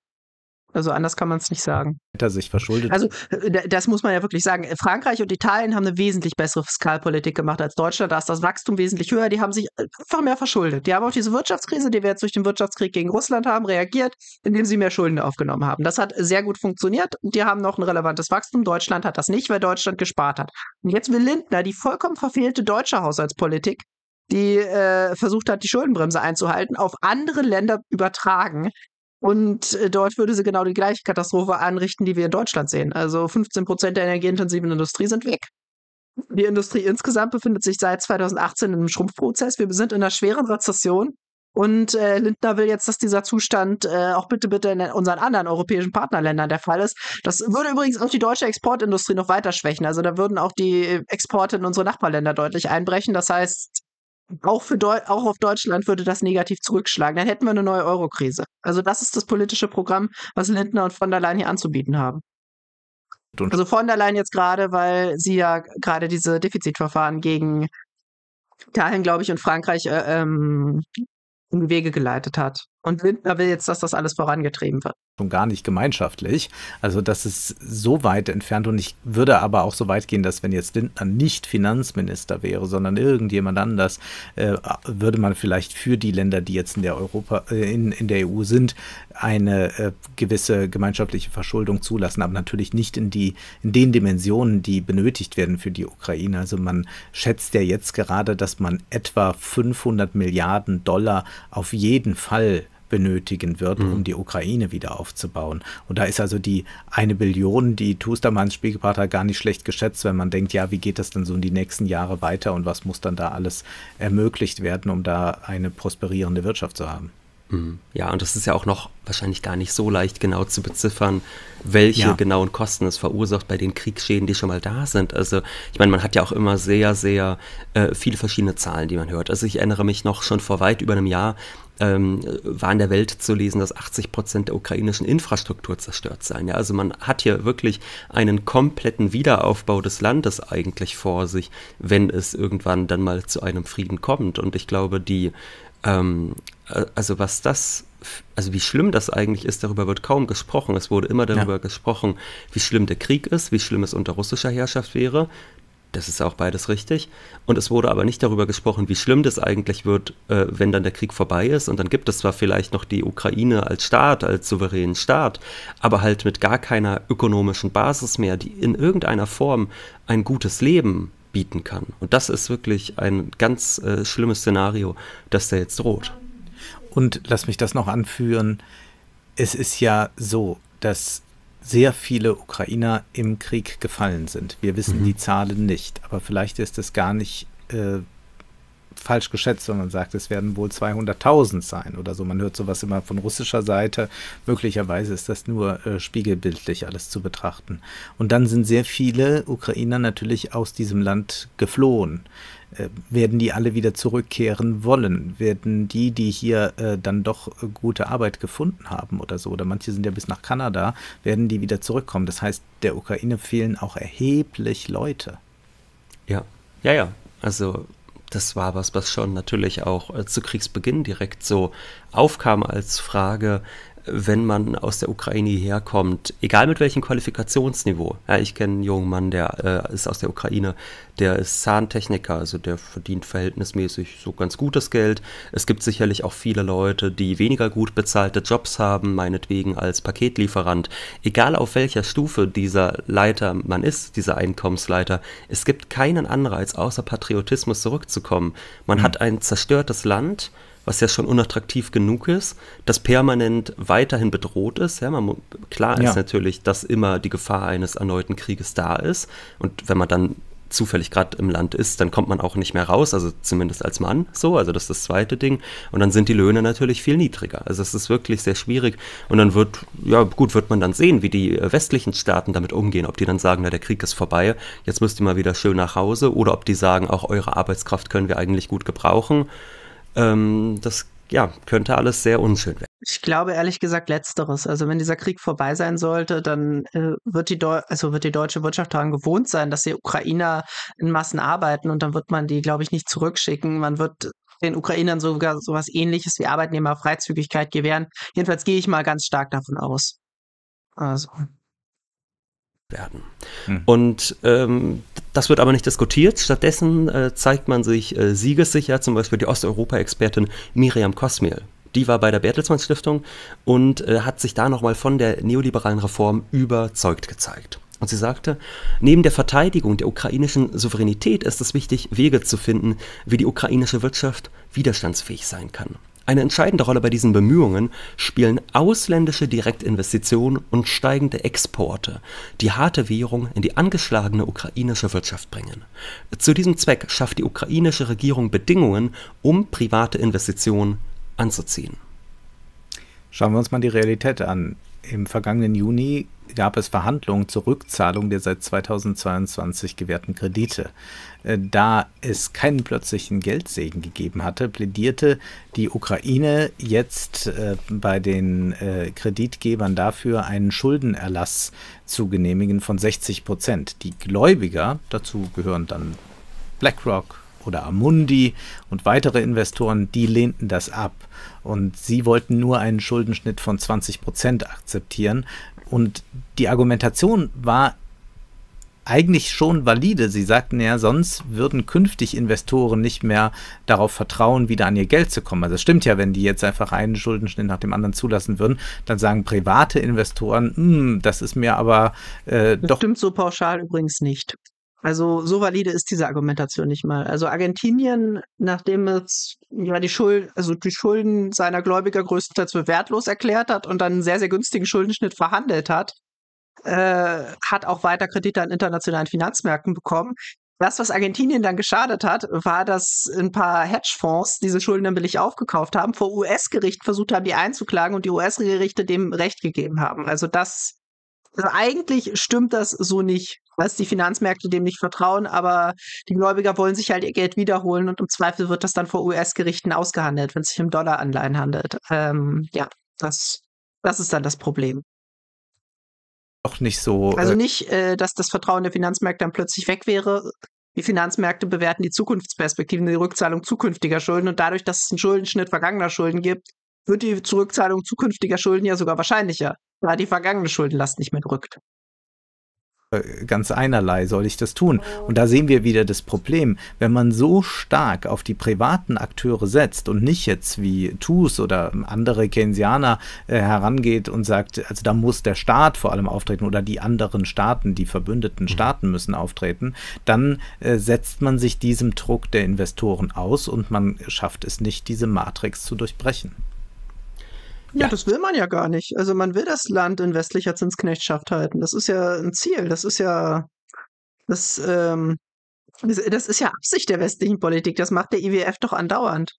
Also anders kann man es nicht sagen. Hätte er sich verschuldet. Also äh, das muss man ja wirklich sagen. Frankreich und Italien haben eine wesentlich bessere Fiskalpolitik gemacht als Deutschland. Da ist das Wachstum wesentlich höher. Die haben sich äh, einfach mehr verschuldet. Die haben auf diese Wirtschaftskrise, die wir jetzt durch den Wirtschaftskrieg gegen Russland haben, reagiert, indem sie mehr Schulden aufgenommen haben. Das hat sehr gut funktioniert. Die haben noch ein relevantes Wachstum. Deutschland hat das nicht, weil Deutschland gespart hat. Und jetzt will Lindner die vollkommen verfehlte deutsche Haushaltspolitik die äh, versucht hat, die Schuldenbremse einzuhalten, auf andere Länder übertragen, und äh, dort würde sie genau die gleiche Katastrophe anrichten, die wir in Deutschland sehen. Also 15 Prozent der energieintensiven Industrie sind weg. Die Industrie insgesamt befindet sich seit 2018 in einem Schrumpfprozess. Wir sind in einer schweren Rezession. Und äh, Lindner will jetzt, dass dieser Zustand äh, auch bitte, bitte in unseren anderen europäischen Partnerländern der Fall ist. Das würde übrigens auch die deutsche Exportindustrie noch weiter schwächen. Also da würden auch die Exporte in unsere Nachbarländer deutlich einbrechen. Das heißt, auch, für Deu auch auf Deutschland würde das negativ zurückschlagen. Dann hätten wir eine neue Euro-Krise. Also das ist das politische Programm, was Lindner und von der Leyen hier anzubieten haben. Und also von der Leyen jetzt gerade, weil sie ja gerade diese Defizitverfahren gegen Italien, glaube ich, und Frankreich äh, ähm, in Wege geleitet hat. Und Lindner will jetzt, dass das alles vorangetrieben wird. Schon gar nicht gemeinschaftlich. Also das ist so weit entfernt. Und ich würde aber auch so weit gehen, dass wenn jetzt Lindner nicht Finanzminister wäre, sondern irgendjemand anders, äh, würde man vielleicht für die Länder, die jetzt in der Europa, äh, in, in der EU sind, eine äh, gewisse gemeinschaftliche Verschuldung zulassen, aber natürlich nicht in die, in den Dimensionen, die benötigt werden für die Ukraine. Also man schätzt ja jetzt gerade, dass man etwa 500 Milliarden Dollar auf jeden Fall benötigen wird, mhm. um die Ukraine wieder aufzubauen. Und da ist also die eine Billion, die Tustermann ins hat, gar nicht schlecht geschätzt, wenn man denkt, ja, wie geht das denn so in die nächsten Jahre weiter und was muss dann da alles ermöglicht werden, um da eine prosperierende Wirtschaft zu haben. Mhm. Ja, und das ist ja auch noch wahrscheinlich gar nicht so leicht genau zu beziffern, welche ja. genauen Kosten es verursacht bei den Kriegsschäden, die schon mal da sind. Also ich meine, man hat ja auch immer sehr, sehr äh, viele verschiedene Zahlen, die man hört. Also ich erinnere mich noch schon vor weit über einem Jahr ähm, war in der Welt zu lesen, dass 80 Prozent der ukrainischen Infrastruktur zerstört seien. Ja, also man hat hier wirklich einen kompletten Wiederaufbau des Landes eigentlich vor sich, wenn es irgendwann dann mal zu einem Frieden kommt. Und ich glaube, die, ähm, äh, also was das also wie schlimm das eigentlich ist, darüber wird kaum gesprochen. Es wurde immer darüber ja. gesprochen, wie schlimm der Krieg ist, wie schlimm es unter russischer Herrschaft wäre. Das ist auch beides richtig. Und es wurde aber nicht darüber gesprochen, wie schlimm das eigentlich wird, äh, wenn dann der Krieg vorbei ist. Und dann gibt es zwar vielleicht noch die Ukraine als Staat, als souveränen Staat, aber halt mit gar keiner ökonomischen Basis mehr, die in irgendeiner Form ein gutes Leben bieten kann. Und das ist wirklich ein ganz äh, schlimmes Szenario, das da jetzt droht. Und lass mich das noch anführen. Es ist ja so, dass sehr viele Ukrainer im Krieg gefallen sind. Wir wissen mhm. die Zahlen nicht, aber vielleicht ist es gar nicht äh, falsch geschätzt, wenn man sagt, es werden wohl 200.000 sein oder so. Man hört sowas immer von russischer Seite. Möglicherweise ist das nur äh, spiegelbildlich alles zu betrachten. Und dann sind sehr viele Ukrainer natürlich aus diesem Land geflohen. Äh, werden die alle wieder zurückkehren wollen? Werden die, die hier äh, dann doch äh, gute Arbeit gefunden haben oder so, oder manche sind ja bis nach Kanada, werden die wieder zurückkommen? Das heißt, der Ukraine fehlen auch erheblich Leute. Ja, ja, ja. Also das war was, was schon natürlich auch äh, zu Kriegsbeginn direkt so aufkam als Frage, wenn man aus der Ukraine herkommt, egal mit welchem Qualifikationsniveau. Ja, ich kenne einen jungen Mann, der äh, ist aus der Ukraine, der ist Zahntechniker, also der verdient verhältnismäßig so ganz gutes Geld. Es gibt sicherlich auch viele Leute, die weniger gut bezahlte Jobs haben, meinetwegen als Paketlieferant. Egal auf welcher Stufe dieser Leiter man ist, dieser Einkommensleiter, es gibt keinen Anreiz, außer Patriotismus zurückzukommen. Man mhm. hat ein zerstörtes Land, was ja schon unattraktiv genug ist, das permanent weiterhin bedroht ist. Ja, man, klar ja. ist natürlich, dass immer die Gefahr eines erneuten Krieges da ist. Und wenn man dann zufällig gerade im Land ist, dann kommt man auch nicht mehr raus, also zumindest als Mann so, also das ist das zweite Ding. Und dann sind die Löhne natürlich viel niedriger. Also es ist wirklich sehr schwierig. Und dann wird, ja gut, wird man dann sehen, wie die äh, westlichen Staaten damit umgehen, ob die dann sagen, na der Krieg ist vorbei, jetzt müsst ihr mal wieder schön nach Hause, oder ob die sagen, auch eure Arbeitskraft können wir eigentlich gut gebrauchen. Ähm, das ja, könnte alles sehr unschön werden. Ich glaube ehrlich gesagt letzteres. Also wenn dieser Krieg vorbei sein sollte, dann äh, wird, die also wird die deutsche Wirtschaft daran gewohnt sein, dass die Ukrainer in Massen arbeiten und dann wird man die, glaube ich, nicht zurückschicken. Man wird den Ukrainern sogar sowas ähnliches wie Arbeitnehmerfreizügigkeit gewähren. Jedenfalls gehe ich mal ganz stark davon aus. Also werden. Hm. Und ähm, das wird aber nicht diskutiert. Stattdessen äh, zeigt man sich äh, siegessicher, zum Beispiel die Osteuropa-Expertin Miriam Kosmiel. Die war bei der Bertelsmann Stiftung und äh, hat sich da nochmal von der neoliberalen Reform überzeugt gezeigt. Und sie sagte, neben der Verteidigung der ukrainischen Souveränität ist es wichtig, Wege zu finden, wie die ukrainische Wirtschaft widerstandsfähig sein kann. Eine entscheidende Rolle bei diesen Bemühungen spielen ausländische Direktinvestitionen und steigende Exporte, die harte Währung in die angeschlagene ukrainische Wirtschaft bringen. Zu diesem Zweck schafft die ukrainische Regierung Bedingungen, um private Investitionen anzuziehen. Schauen wir uns mal die Realität an. Im vergangenen Juni gab es Verhandlungen zur Rückzahlung der seit 2022 gewährten Kredite. Äh, da es keinen plötzlichen Geldsegen gegeben hatte, plädierte die Ukraine jetzt äh, bei den äh, Kreditgebern dafür, einen Schuldenerlass zu genehmigen von 60 Prozent. Die Gläubiger, dazu gehören dann BlackRock, oder Amundi und weitere Investoren, die lehnten das ab. Und sie wollten nur einen Schuldenschnitt von 20 Prozent akzeptieren. Und die Argumentation war eigentlich schon valide. Sie sagten ja, sonst würden künftig Investoren nicht mehr darauf vertrauen, wieder an ihr Geld zu kommen. Also es stimmt ja, wenn die jetzt einfach einen Schuldenschnitt nach dem anderen zulassen würden, dann sagen private Investoren, hm, das ist mir aber äh, das doch. Stimmt so pauschal übrigens nicht. Also so valide ist diese Argumentation nicht mal. Also Argentinien, nachdem es ja die Schuld, also die Schulden seiner Gläubiger größtenteils für wertlos erklärt hat und dann einen sehr, sehr günstigen Schuldenschnitt verhandelt hat, äh, hat auch weiter Kredite an internationalen Finanzmärkten bekommen. Das, was Argentinien dann geschadet hat, war, dass ein paar Hedgefonds diese Schulden dann billig aufgekauft haben, vor US-Gericht versucht haben, die einzuklagen und die US-Gerichte dem Recht gegeben haben. Also das also eigentlich stimmt das so nicht, dass die Finanzmärkte dem nicht vertrauen, aber die Gläubiger wollen sich halt ihr Geld wiederholen und im Zweifel wird das dann vor US-Gerichten ausgehandelt, wenn es sich um Dollaranleihen handelt. Ähm, ja, das, das ist dann das Problem. Auch nicht so. Also äh, nicht, äh, dass das Vertrauen der Finanzmärkte dann plötzlich weg wäre. Die Finanzmärkte bewerten die Zukunftsperspektiven, die Rückzahlung zukünftiger Schulden und dadurch, dass es einen Schuldenschnitt vergangener Schulden gibt, wird die Zurückzahlung zukünftiger Schulden ja sogar wahrscheinlicher da die vergangene Schuldenlast nicht mehr drückt. Äh, ganz einerlei soll ich das tun. Und da sehen wir wieder das Problem. Wenn man so stark auf die privaten Akteure setzt und nicht jetzt wie TUS oder andere Keynesianer äh, herangeht und sagt, also da muss der Staat vor allem auftreten oder die anderen Staaten, die verbündeten mhm. Staaten müssen auftreten, dann äh, setzt man sich diesem Druck der Investoren aus und man schafft es nicht, diese Matrix zu durchbrechen. Ja, das will man ja gar nicht. Also man will das Land in westlicher Zinsknechtschaft halten. Das ist ja ein Ziel. Das ist ja das, ähm, das, das ist ja Absicht der westlichen Politik. Das macht der IWF doch andauernd.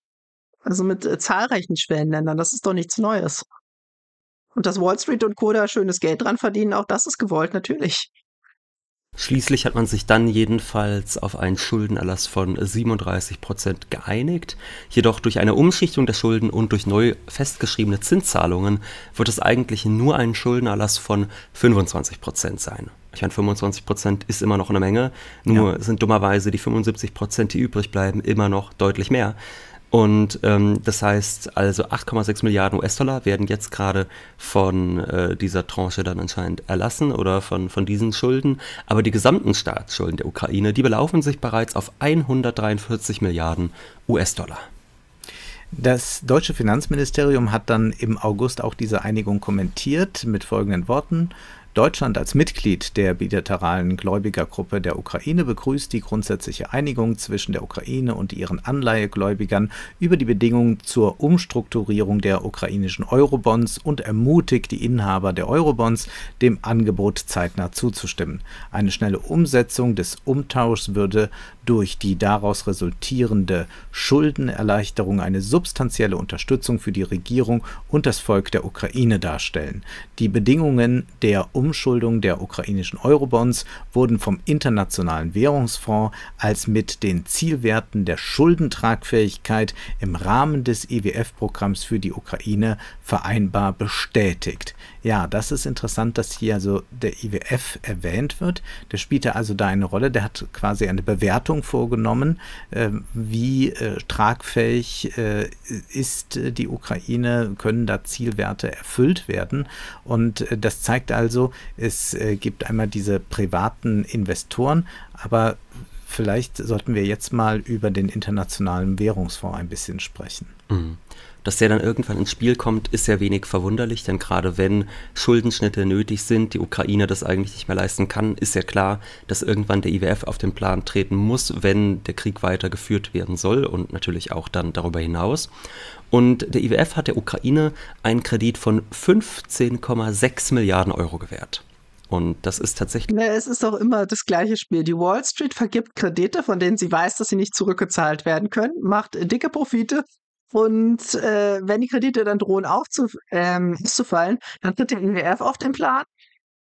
Also mit äh, zahlreichen Schwellenländern. Das ist doch nichts Neues. Und dass Wall Street und Co. da schönes Geld dran verdienen, auch das ist gewollt, natürlich. Schließlich hat man sich dann jedenfalls auf einen Schuldenerlass von 37 Prozent geeinigt. Jedoch durch eine Umschichtung der Schulden und durch neu festgeschriebene Zinszahlungen wird es eigentlich nur ein Schuldenerlass von 25 Prozent sein. Ich meine, 25 Prozent ist immer noch eine Menge, nur ja. sind dummerweise die 75 Prozent, die übrig bleiben, immer noch deutlich mehr. Und ähm, das heißt also 8,6 Milliarden US-Dollar werden jetzt gerade von äh, dieser Tranche dann anscheinend erlassen oder von, von diesen Schulden. Aber die gesamten Staatsschulden der Ukraine, die belaufen sich bereits auf 143 Milliarden US-Dollar. Das deutsche Finanzministerium hat dann im August auch diese Einigung kommentiert mit folgenden Worten. Deutschland als Mitglied der bilateralen Gläubigergruppe der Ukraine begrüßt die grundsätzliche Einigung zwischen der Ukraine und ihren Anleihegläubigern über die Bedingungen zur Umstrukturierung der ukrainischen Eurobonds und ermutigt die Inhaber der Eurobonds, dem Angebot zeitnah zuzustimmen. Eine schnelle Umsetzung des Umtauschs würde durch die daraus resultierende Schuldenerleichterung eine substanzielle Unterstützung für die Regierung und das Volk der Ukraine darstellen. Die Bedingungen der Umschuldung der ukrainischen Eurobonds wurden vom Internationalen Währungsfonds als mit den Zielwerten der Schuldentragfähigkeit im Rahmen des IWF-Programms e für die Ukraine vereinbar bestätigt. Ja, das ist interessant, dass hier also der IWF erwähnt wird. Der spielte also da eine Rolle. Der hat quasi eine Bewertung vorgenommen, äh, wie äh, tragfähig äh, ist äh, die Ukraine, können da Zielwerte erfüllt werden. Und äh, das zeigt also, es äh, gibt einmal diese privaten Investoren, aber vielleicht sollten wir jetzt mal über den Internationalen Währungsfonds ein bisschen sprechen. Mhm. Dass der dann irgendwann ins Spiel kommt, ist ja wenig verwunderlich, denn gerade wenn Schuldenschnitte nötig sind, die Ukraine das eigentlich nicht mehr leisten kann, ist ja klar, dass irgendwann der IWF auf den Plan treten muss, wenn der Krieg weitergeführt werden soll und natürlich auch dann darüber hinaus. Und der IWF hat der Ukraine einen Kredit von 15,6 Milliarden Euro gewährt. Und das ist tatsächlich. Na, es ist doch immer das gleiche Spiel. Die Wall Street vergibt Kredite, von denen sie weiß, dass sie nicht zurückgezahlt werden können, macht dicke Profite und äh, wenn die Kredite dann drohen aufzufallen, ähm, dann tritt der IWF e auf den Plan,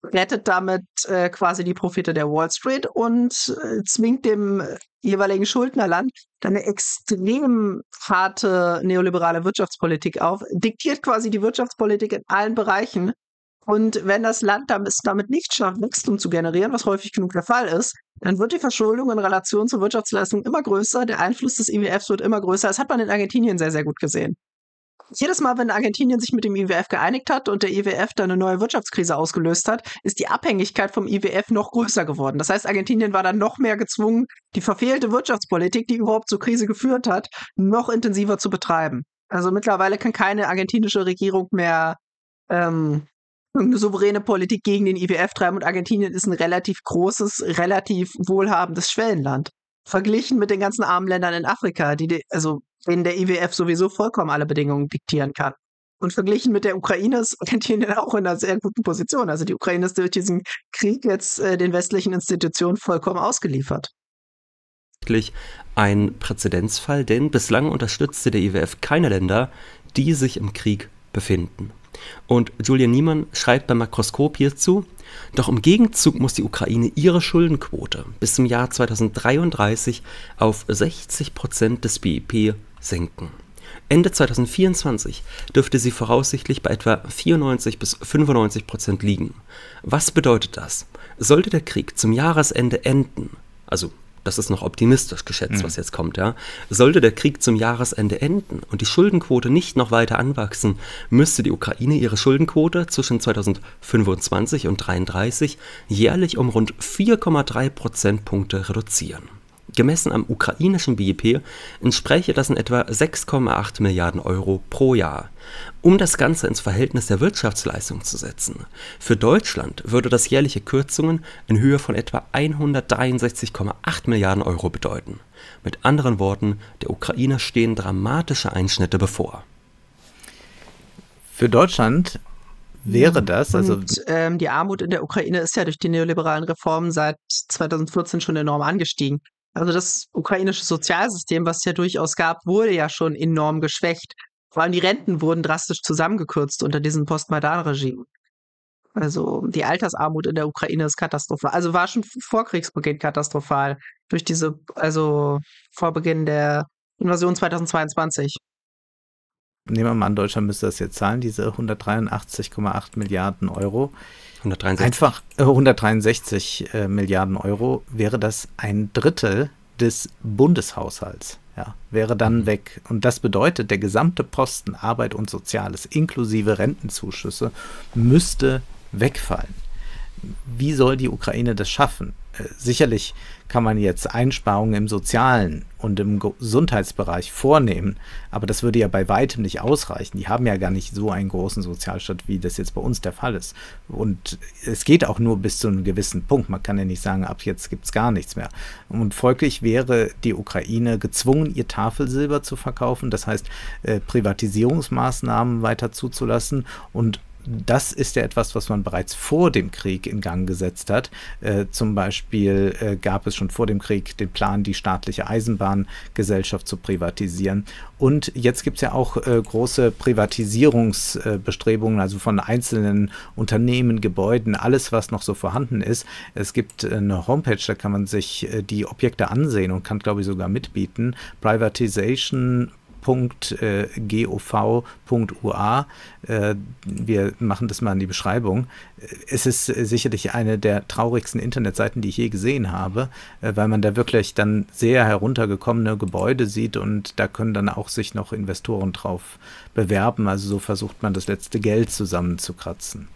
rettet damit äh, quasi die Profite der Wall Street und äh, zwingt dem jeweiligen Schuldnerland dann eine extrem harte neoliberale Wirtschaftspolitik auf, diktiert quasi die Wirtschaftspolitik in allen Bereichen und wenn das Land damit nicht schafft, Wachstum zu generieren, was häufig genug der Fall ist, dann wird die Verschuldung in Relation zur Wirtschaftsleistung immer größer, der Einfluss des IWFs wird immer größer. Das hat man in Argentinien sehr, sehr gut gesehen. Jedes Mal, wenn Argentinien sich mit dem IWF geeinigt hat und der IWF dann eine neue Wirtschaftskrise ausgelöst hat, ist die Abhängigkeit vom IWF noch größer geworden. Das heißt, Argentinien war dann noch mehr gezwungen, die verfehlte Wirtschaftspolitik, die überhaupt zur Krise geführt hat, noch intensiver zu betreiben. Also mittlerweile kann keine argentinische Regierung mehr ähm, eine souveräne Politik gegen den IWF treiben und Argentinien ist ein relativ großes, relativ wohlhabendes Schwellenland. Verglichen mit den ganzen armen Ländern in Afrika, die, die also denen der IWF sowieso vollkommen alle Bedingungen diktieren kann. Und verglichen mit der Ukraine ist Argentinien auch in einer sehr guten Position. Also die Ukraine ist durch diesen Krieg jetzt äh, den westlichen Institutionen vollkommen ausgeliefert ein Präzedenzfall, denn bislang unterstützte der IWF keine Länder, die sich im Krieg befinden. Und Julian Niemann schreibt beim Makroskop hierzu, doch im Gegenzug muss die Ukraine ihre Schuldenquote bis zum Jahr 2033 auf 60 Prozent des BIP senken. Ende 2024 dürfte sie voraussichtlich bei etwa 94 bis 95 Prozent liegen. Was bedeutet das? Sollte der Krieg zum Jahresende enden, also das ist noch optimistisch geschätzt, mhm. was jetzt kommt, ja. Sollte der Krieg zum Jahresende enden und die Schuldenquote nicht noch weiter anwachsen, müsste die Ukraine ihre Schuldenquote zwischen 2025 und 2033 jährlich um rund 4,3 Prozentpunkte reduzieren. Gemessen am ukrainischen BIP entspräche das in etwa 6,8 Milliarden Euro pro Jahr. Um das Ganze ins Verhältnis der Wirtschaftsleistung zu setzen, für Deutschland würde das jährliche Kürzungen in Höhe von etwa 163,8 Milliarden Euro bedeuten. Mit anderen Worten, der Ukraine stehen dramatische Einschnitte bevor. Für Deutschland wäre das? Also und, ähm, die Armut in der Ukraine ist ja durch die neoliberalen Reformen seit 2014 schon enorm angestiegen. Also das ukrainische Sozialsystem, was es ja durchaus gab, wurde ja schon enorm geschwächt. Vor allem die Renten wurden drastisch zusammengekürzt unter diesem Postmaidan-Regime. Also die Altersarmut in der Ukraine ist katastrophal. Also war schon vor Kriegsbeginn katastrophal durch diese, also vor Beginn der Invasion 2022. Nehmen wir mal an, Deutschland müsste das jetzt zahlen, diese 183,8 Milliarden Euro. 163. Einfach 163 äh, äh, Milliarden Euro wäre das ein Drittel des Bundeshaushalts. Ja, wäre dann mhm. weg. Und das bedeutet, der gesamte Posten Arbeit und Soziales inklusive Rentenzuschüsse müsste wegfallen. Wie soll die Ukraine das schaffen? sicherlich kann man jetzt Einsparungen im sozialen und im Gesundheitsbereich vornehmen, aber das würde ja bei weitem nicht ausreichen. Die haben ja gar nicht so einen großen Sozialstaat, wie das jetzt bei uns der Fall ist. Und es geht auch nur bis zu einem gewissen Punkt. Man kann ja nicht sagen, ab jetzt gibt es gar nichts mehr. Und folglich wäre die Ukraine gezwungen, ihr Tafelsilber zu verkaufen, das heißt äh, Privatisierungsmaßnahmen weiter zuzulassen und das ist ja etwas, was man bereits vor dem Krieg in Gang gesetzt hat. Äh, zum Beispiel äh, gab es schon vor dem Krieg den Plan, die staatliche Eisenbahngesellschaft zu privatisieren. Und jetzt gibt es ja auch äh, große Privatisierungsbestrebungen, also von einzelnen Unternehmen, Gebäuden, alles, was noch so vorhanden ist. Es gibt eine Homepage, da kann man sich äh, die Objekte ansehen und kann, glaube ich, sogar mitbieten. Privatization www.gov.ua. Äh, äh, wir machen das mal in die Beschreibung. Es ist äh, sicherlich eine der traurigsten Internetseiten, die ich je gesehen habe, weil man da wirklich dann sehr heruntergekommene Gebäude sieht und da können dann auch sich noch Investoren drauf bewerben. Also so versucht man das letzte Geld zusammenzukratzen.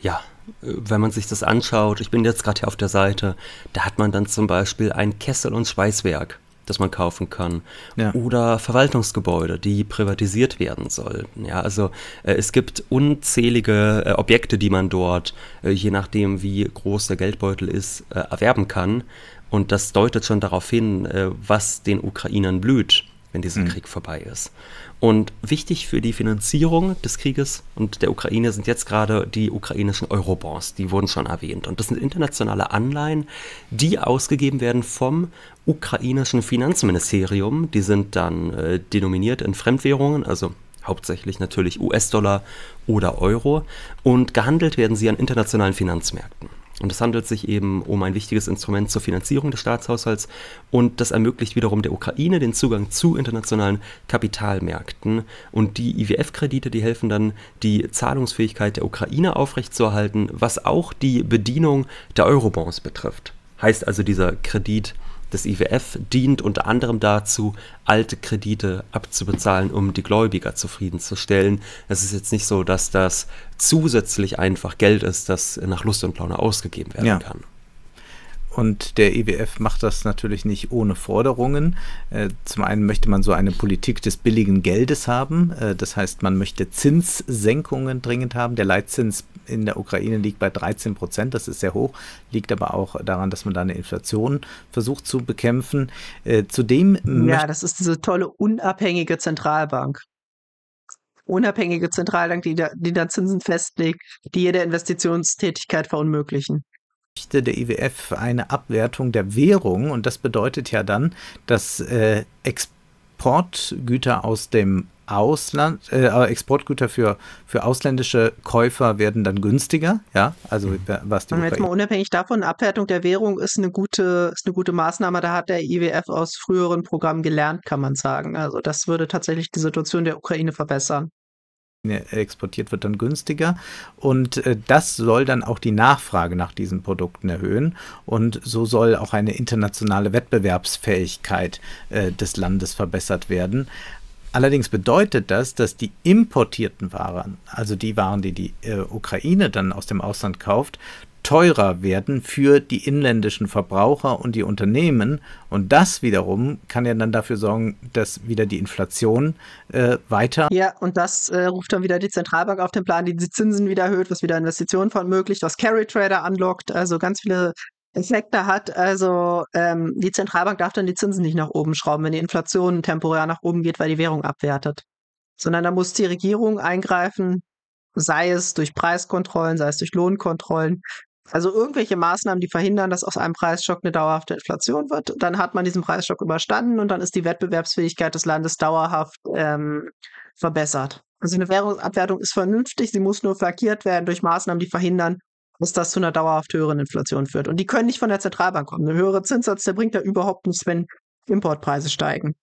Ja, wenn man sich das anschaut, ich bin jetzt gerade hier auf der Seite, da hat man dann zum Beispiel ein Kessel- und Schweißwerk das man kaufen kann. Ja. Oder Verwaltungsgebäude, die privatisiert werden sollten. Ja, also äh, es gibt unzählige äh, Objekte, die man dort, äh, je nachdem wie groß der Geldbeutel ist, äh, erwerben kann. Und das deutet schon darauf hin, äh, was den Ukrainern blüht, wenn dieser mhm. Krieg vorbei ist. Und wichtig für die Finanzierung des Krieges und der Ukraine sind jetzt gerade die ukrainischen Eurobonds, die wurden schon erwähnt. Und das sind internationale Anleihen, die ausgegeben werden vom ukrainischen Finanzministerium. Die sind dann äh, denominiert in Fremdwährungen, also hauptsächlich natürlich US-Dollar oder Euro. Und gehandelt werden sie an internationalen Finanzmärkten. Und es handelt sich eben um ein wichtiges Instrument zur Finanzierung des Staatshaushalts und das ermöglicht wiederum der Ukraine den Zugang zu internationalen Kapitalmärkten. Und die IWF-Kredite, die helfen dann, die Zahlungsfähigkeit der Ukraine aufrechtzuerhalten, was auch die Bedienung der Eurobonds betrifft. Heißt also, dieser Kredit des IWF dient unter anderem dazu, alte Kredite abzubezahlen, um die Gläubiger zufriedenzustellen. Es ist jetzt nicht so, dass das zusätzlich einfach Geld ist, das nach Lust und Laune ausgegeben werden ja. kann. Und der IWF e macht das natürlich nicht ohne Forderungen. Äh, zum einen möchte man so eine Politik des billigen Geldes haben. Äh, das heißt, man möchte Zinssenkungen dringend haben. Der Leitzins in der Ukraine liegt bei 13 Prozent. Das ist sehr hoch, liegt aber auch daran, dass man da eine Inflation versucht zu bekämpfen. Äh, zudem. Ja, das ist diese tolle unabhängige Zentralbank unabhängige Zentralbank, die da, die da Zinsen festlegt, die jede Investitionstätigkeit verunmöglichen der IWF eine Abwertung der Währung und das bedeutet ja dann, dass äh, Exportgüter aus dem Ausland, äh, Exportgüter für, für ausländische Käufer werden dann günstiger, ja, also mhm. was die Und jetzt mal unabhängig davon, Abwertung der Währung ist eine gute, ist eine gute Maßnahme, da hat der IWF aus früheren Programmen gelernt, kann man sagen. Also das würde tatsächlich die Situation der Ukraine verbessern. Ne, exportiert wird, dann günstiger. Und äh, das soll dann auch die Nachfrage nach diesen Produkten erhöhen. Und so soll auch eine internationale Wettbewerbsfähigkeit äh, des Landes verbessert werden. Allerdings bedeutet das, dass die importierten Waren, also die Waren, die die äh, Ukraine dann aus dem Ausland kauft, teurer werden für die inländischen Verbraucher und die Unternehmen. Und das wiederum kann ja dann dafür sorgen, dass wieder die Inflation äh, weiter. Ja, und das äh, ruft dann wieder die Zentralbank auf den Plan, die die Zinsen wieder erhöht, was wieder Investitionen verunmöglicht, was Carry Trader anlockt, also ganz viele Effekte hat. Also ähm, die Zentralbank darf dann die Zinsen nicht nach oben schrauben, wenn die Inflation temporär nach oben geht, weil die Währung abwertet. Sondern da muss die Regierung eingreifen, sei es durch Preiskontrollen, sei es durch Lohnkontrollen, also irgendwelche Maßnahmen, die verhindern, dass aus einem Preisschock eine dauerhafte Inflation wird. Dann hat man diesen Preisschock überstanden und dann ist die Wettbewerbsfähigkeit des Landes dauerhaft ähm, verbessert. Also eine Währungsabwertung ist vernünftig, sie muss nur flankiert werden durch Maßnahmen, die verhindern, dass das zu einer dauerhaft höheren Inflation führt. Und die können nicht von der Zentralbank kommen. Ein höherer Zinssatz, der bringt da überhaupt nichts, wenn Importpreise steigen.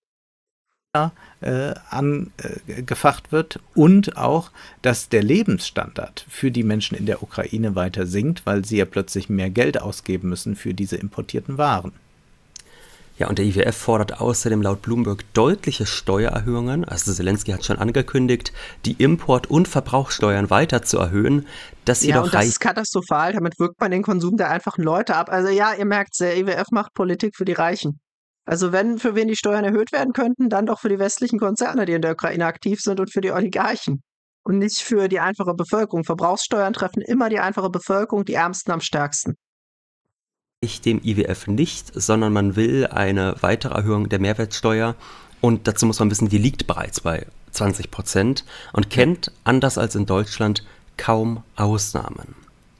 Äh, angefacht äh, wird und auch, dass der Lebensstandard für die Menschen in der Ukraine weiter sinkt, weil sie ja plötzlich mehr Geld ausgeben müssen für diese importierten Waren. Ja, und der IWF fordert außerdem laut Bloomberg deutliche Steuererhöhungen. Also Zelensky hat schon angekündigt, die Import- und Verbrauchsteuern weiter zu erhöhen. Das ja, jedoch und das ist katastrophal. Damit wirkt man den Konsum der einfachen Leute ab. Also ja, ihr merkt, der IWF macht Politik für die Reichen. Also wenn für wen die Steuern erhöht werden könnten, dann doch für die westlichen Konzerne, die in der Ukraine aktiv sind und für die Oligarchen und nicht für die einfache Bevölkerung. Verbrauchssteuern treffen immer die einfache Bevölkerung, die Ärmsten am stärksten. Ich dem IWF nicht, sondern man will eine weitere Erhöhung der Mehrwertsteuer. Und dazu muss man wissen, die liegt bereits bei 20 Prozent und kennt, anders als in Deutschland, kaum Ausnahmen.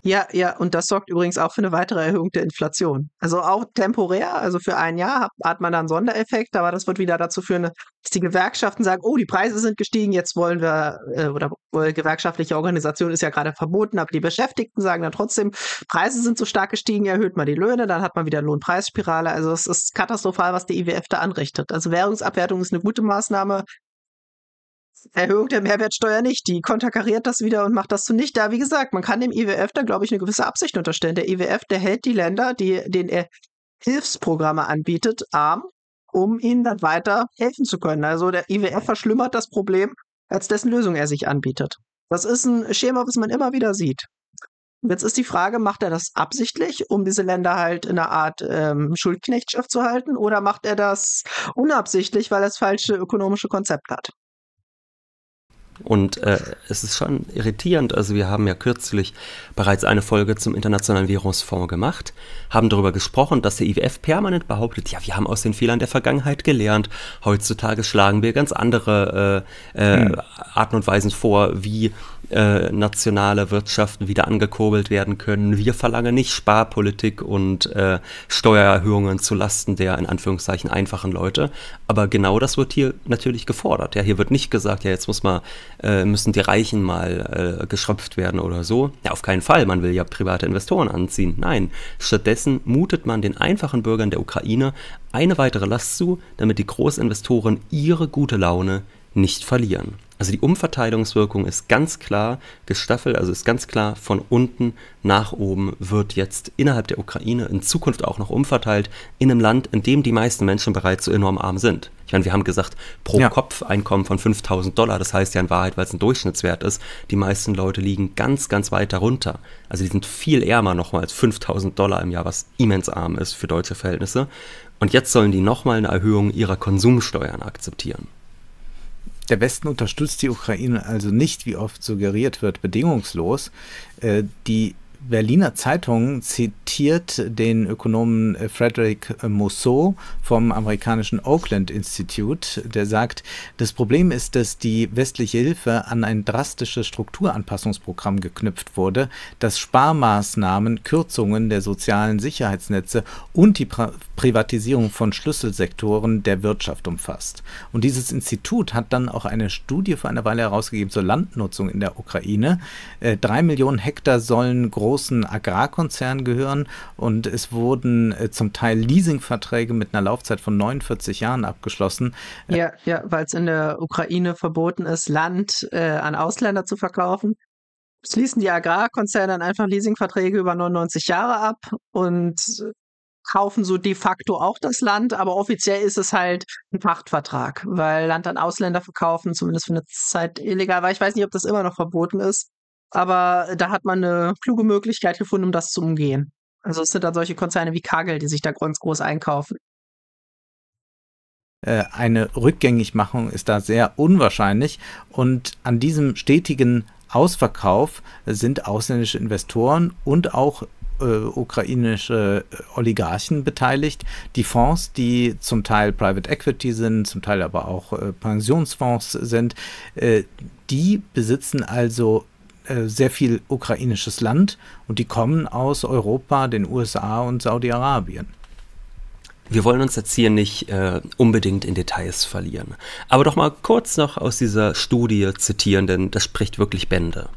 Ja, ja, und das sorgt übrigens auch für eine weitere Erhöhung der Inflation. Also auch temporär, also für ein Jahr hat, hat man dann Sondereffekt, aber das wird wieder dazu führen, dass die Gewerkschaften sagen, oh, die Preise sind gestiegen, jetzt wollen wir, äh, oder äh, gewerkschaftliche Organisation ist ja gerade verboten, aber die Beschäftigten sagen dann trotzdem, Preise sind so stark gestiegen, erhöht man die Löhne, dann hat man wieder Lohnpreisspirale. Also es ist katastrophal, was die IWF da anrichtet. Also Währungsabwertung ist eine gute Maßnahme, Erhöhung der Mehrwertsteuer nicht. Die konterkariert das wieder und macht das zunichte. Da, wie gesagt, man kann dem IWF da, glaube ich, eine gewisse Absicht unterstellen. Der IWF, der hält die Länder, die, denen er Hilfsprogramme anbietet, arm, um ihnen dann weiter helfen zu können. Also der IWF verschlimmert das Problem, als dessen Lösung er sich anbietet. Das ist ein Schema, was man immer wieder sieht. Jetzt ist die Frage, macht er das absichtlich, um diese Länder halt in einer Art ähm, Schuldknechtschaft zu halten, oder macht er das unabsichtlich, weil er das falsche ökonomische Konzept hat? Und äh, es ist schon irritierend. Also wir haben ja kürzlich bereits eine Folge zum Internationalen Währungsfonds gemacht, haben darüber gesprochen, dass der IWF permanent behauptet, ja, wir haben aus den Fehlern der Vergangenheit gelernt. Heutzutage schlagen wir ganz andere äh, äh, hm. Arten und Weisen vor, wie äh, nationale Wirtschaften wieder angekurbelt werden können. Wir verlangen nicht Sparpolitik und äh, Steuererhöhungen zulasten der in Anführungszeichen einfachen Leute. Aber genau das wird hier natürlich gefordert. Ja, hier wird nicht gesagt, ja, jetzt muss man äh, müssen die Reichen mal äh, geschröpft werden oder so. Ja, auf keinen Fall, man will ja private Investoren anziehen. Nein, stattdessen mutet man den einfachen Bürgern der Ukraine eine weitere Last zu, damit die Großinvestoren ihre gute Laune nicht verlieren. Also die Umverteilungswirkung ist ganz klar gestaffelt, also ist ganz klar von unten nach oben wird jetzt innerhalb der Ukraine in Zukunft auch noch umverteilt in einem Land, in dem die meisten Menschen bereits so enorm arm sind. Ich meine, wir haben gesagt, pro ja. Kopf Einkommen von 5000 Dollar, das heißt ja in Wahrheit, weil es ein Durchschnittswert ist, die meisten Leute liegen ganz, ganz weit darunter. Also die sind viel ärmer nochmal als 5000 Dollar im Jahr, was immens arm ist für deutsche Verhältnisse. Und jetzt sollen die nochmal eine Erhöhung ihrer Konsumsteuern akzeptieren. Der Westen unterstützt die Ukraine also nicht, wie oft suggeriert wird, bedingungslos. Äh, die Berliner Zeitung zitiert den Ökonomen äh, Frederick Mousseau vom amerikanischen Oakland Institute, der sagt, das Problem ist, dass die westliche Hilfe an ein drastisches Strukturanpassungsprogramm geknüpft wurde, das Sparmaßnahmen, Kürzungen der sozialen Sicherheitsnetze und die pra Privatisierung von Schlüsselsektoren der Wirtschaft umfasst. Und dieses Institut hat dann auch eine Studie vor einer Weile herausgegeben zur Landnutzung in der Ukraine. Äh, drei Millionen Hektar sollen groß großen Agrarkonzernen gehören und es wurden äh, zum Teil Leasingverträge mit einer Laufzeit von 49 Jahren abgeschlossen. Äh, ja, ja weil es in der Ukraine verboten ist, Land äh, an Ausländer zu verkaufen. Schließen die Agrarkonzerne dann einfach Leasingverträge über 99 Jahre ab und kaufen so de facto auch das Land, aber offiziell ist es halt ein Pachtvertrag, weil Land an Ausländer verkaufen zumindest für eine Zeit illegal war. Ich weiß nicht, ob das immer noch verboten ist. Aber da hat man eine kluge Möglichkeit gefunden, um das zu umgehen. Also es sind dann solche Konzerne wie Kagel, die sich da ganz groß einkaufen. Äh, eine Rückgängigmachung ist da sehr unwahrscheinlich und an diesem stetigen Ausverkauf sind ausländische Investoren und auch äh, ukrainische Oligarchen beteiligt. Die Fonds, die zum Teil Private Equity sind, zum Teil aber auch äh, Pensionsfonds sind, äh, die besitzen also äh, sehr viel ukrainisches Land und die kommen aus Europa, den USA und Saudi-Arabien. Wir wollen uns jetzt hier nicht äh, unbedingt in Details verlieren, aber doch mal kurz noch aus dieser Studie zitieren, denn das spricht wirklich Bände.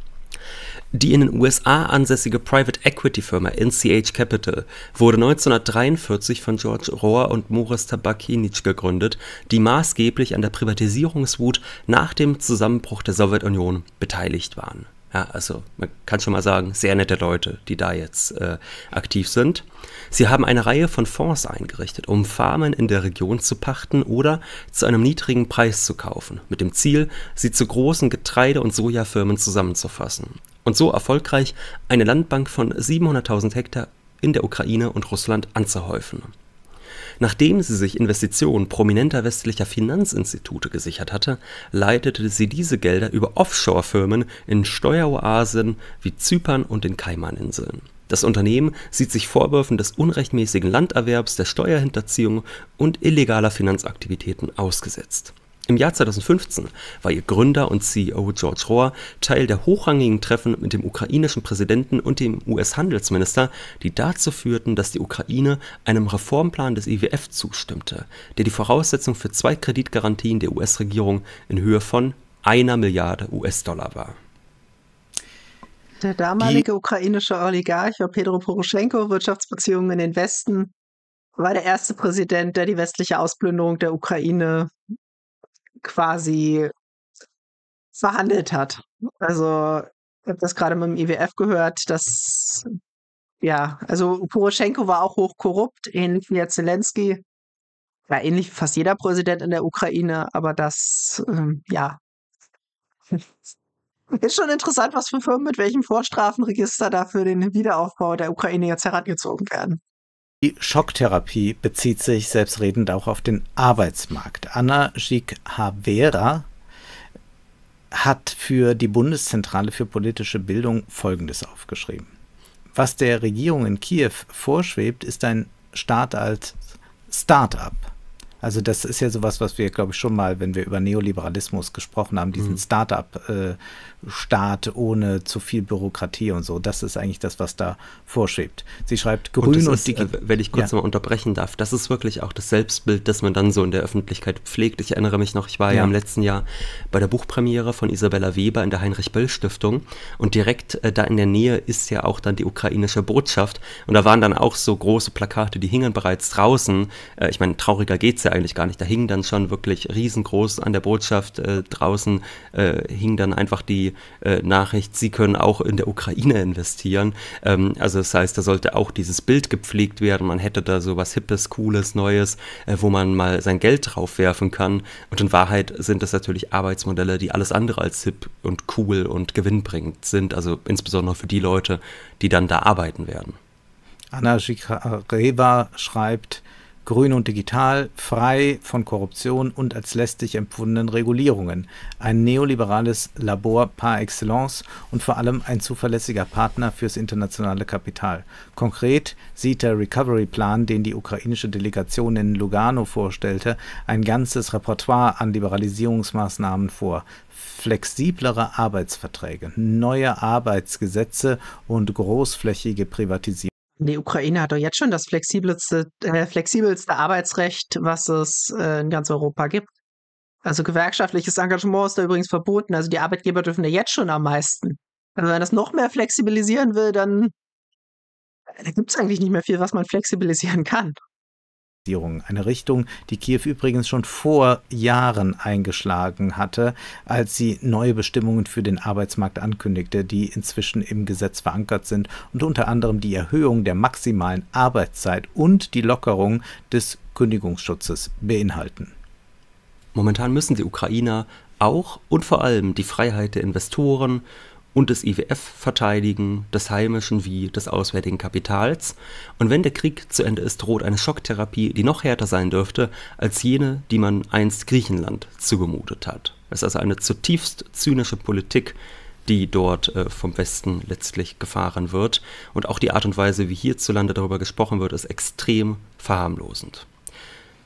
Die in den USA ansässige Private Equity Firma NCH Capital wurde 1943 von George Rohr und Moris Tabakinic gegründet, die maßgeblich an der Privatisierungswut nach dem Zusammenbruch der Sowjetunion beteiligt waren. Ja, also man kann schon mal sagen, sehr nette Leute, die da jetzt äh, aktiv sind. Sie haben eine Reihe von Fonds eingerichtet, um Farmen in der Region zu pachten oder zu einem niedrigen Preis zu kaufen, mit dem Ziel, sie zu großen Getreide- und Sojafirmen zusammenzufassen und so erfolgreich eine Landbank von 700.000 Hektar in der Ukraine und Russland anzuhäufen. Nachdem sie sich Investitionen prominenter westlicher Finanzinstitute gesichert hatte, leitete sie diese Gelder über Offshore-Firmen in Steueroasen wie Zypern und den Kaimaninseln. Das Unternehmen sieht sich Vorwürfen des unrechtmäßigen Landerwerbs, der Steuerhinterziehung und illegaler Finanzaktivitäten ausgesetzt im Jahr 2015 war ihr Gründer und CEO George Rohr Teil der hochrangigen Treffen mit dem ukrainischen Präsidenten und dem US-Handelsminister, die dazu führten, dass die Ukraine einem Reformplan des IWF e zustimmte, der die Voraussetzung für zwei Kreditgarantien der US-Regierung in Höhe von einer Milliarde US-Dollar war. Der damalige die ukrainische Oligarch Pedro Poroschenko, Wirtschaftsbeziehungen in den Westen, war der erste Präsident, der die westliche Ausplünderung der Ukraine quasi verhandelt hat. Also ich habe das gerade mit dem IWF gehört, dass ja, also Poroschenko war auch hochkorrupt, ähnlich wie Zelensky. Ja, ähnlich wie fast jeder Präsident in der Ukraine, aber das, ähm, ja. Ist schon interessant, was für Firmen mit welchem Vorstrafenregister da für den Wiederaufbau der Ukraine jetzt herangezogen werden. Die Schocktherapie bezieht sich selbstredend auch auf den Arbeitsmarkt. Anna Schick-Havera hat für die Bundeszentrale für politische Bildung Folgendes aufgeschrieben. Was der Regierung in Kiew vorschwebt, ist ein Staat als Start-up. Also das ist ja sowas, was wir, glaube ich, schon mal, wenn wir über Neoliberalismus gesprochen haben, diesen mhm. Start-up-Staat äh, ohne zu viel Bürokratie und so, das ist eigentlich das, was da vorschwebt. Sie schreibt Grün und, und ist, äh, Wenn ich kurz ja. mal unterbrechen darf, das ist wirklich auch das Selbstbild, das man dann so in der Öffentlichkeit pflegt. Ich erinnere mich noch, ich war ja, ja im letzten Jahr bei der Buchpremiere von Isabella Weber in der Heinrich-Böll-Stiftung und direkt äh, da in der Nähe ist ja auch dann die ukrainische Botschaft und da waren dann auch so große Plakate, die hingen bereits draußen. Äh, ich meine, trauriger geht's ja ja eigentlich gar nicht. Da hing dann schon wirklich riesengroß an der Botschaft äh, draußen, äh, hing dann einfach die äh, Nachricht, sie können auch in der Ukraine investieren. Ähm, also das heißt, da sollte auch dieses Bild gepflegt werden. Man hätte da so was Hippes, Cooles, Neues, äh, wo man mal sein Geld drauf werfen kann. Und in Wahrheit sind das natürlich Arbeitsmodelle, die alles andere als hip und cool und gewinnbringend sind. Also insbesondere für die Leute, die dann da arbeiten werden. Anna Shikareva schreibt, grün und digital, frei von Korruption und als lästig empfundenen Regulierungen, ein neoliberales Labor par excellence und vor allem ein zuverlässiger Partner fürs internationale Kapital. Konkret sieht der Recovery-Plan, den die ukrainische Delegation in Lugano vorstellte, ein ganzes Repertoire an Liberalisierungsmaßnahmen vor, flexiblere Arbeitsverträge, neue Arbeitsgesetze und großflächige Privatisierung. Die Ukraine hat doch jetzt schon das flexibelste, äh, flexibelste Arbeitsrecht, was es äh, in ganz Europa gibt. Also gewerkschaftliches Engagement ist da übrigens verboten. Also die Arbeitgeber dürfen da jetzt schon am meisten. Also wenn man das noch mehr flexibilisieren will, dann äh, da gibt es eigentlich nicht mehr viel, was man flexibilisieren kann. Eine Richtung, die Kiew übrigens schon vor Jahren eingeschlagen hatte, als sie neue Bestimmungen für den Arbeitsmarkt ankündigte, die inzwischen im Gesetz verankert sind und unter anderem die Erhöhung der maximalen Arbeitszeit und die Lockerung des Kündigungsschutzes beinhalten. Momentan müssen die Ukrainer auch und vor allem die Freiheit der Investoren, und des IWF verteidigen, des heimischen wie des auswärtigen Kapitals. Und wenn der Krieg zu Ende ist, droht eine Schocktherapie, die noch härter sein dürfte als jene, die man einst Griechenland zugemutet hat. Es ist also eine zutiefst zynische Politik, die dort äh, vom Westen letztlich gefahren wird. Und auch die Art und Weise, wie hierzulande darüber gesprochen wird, ist extrem verharmlosend.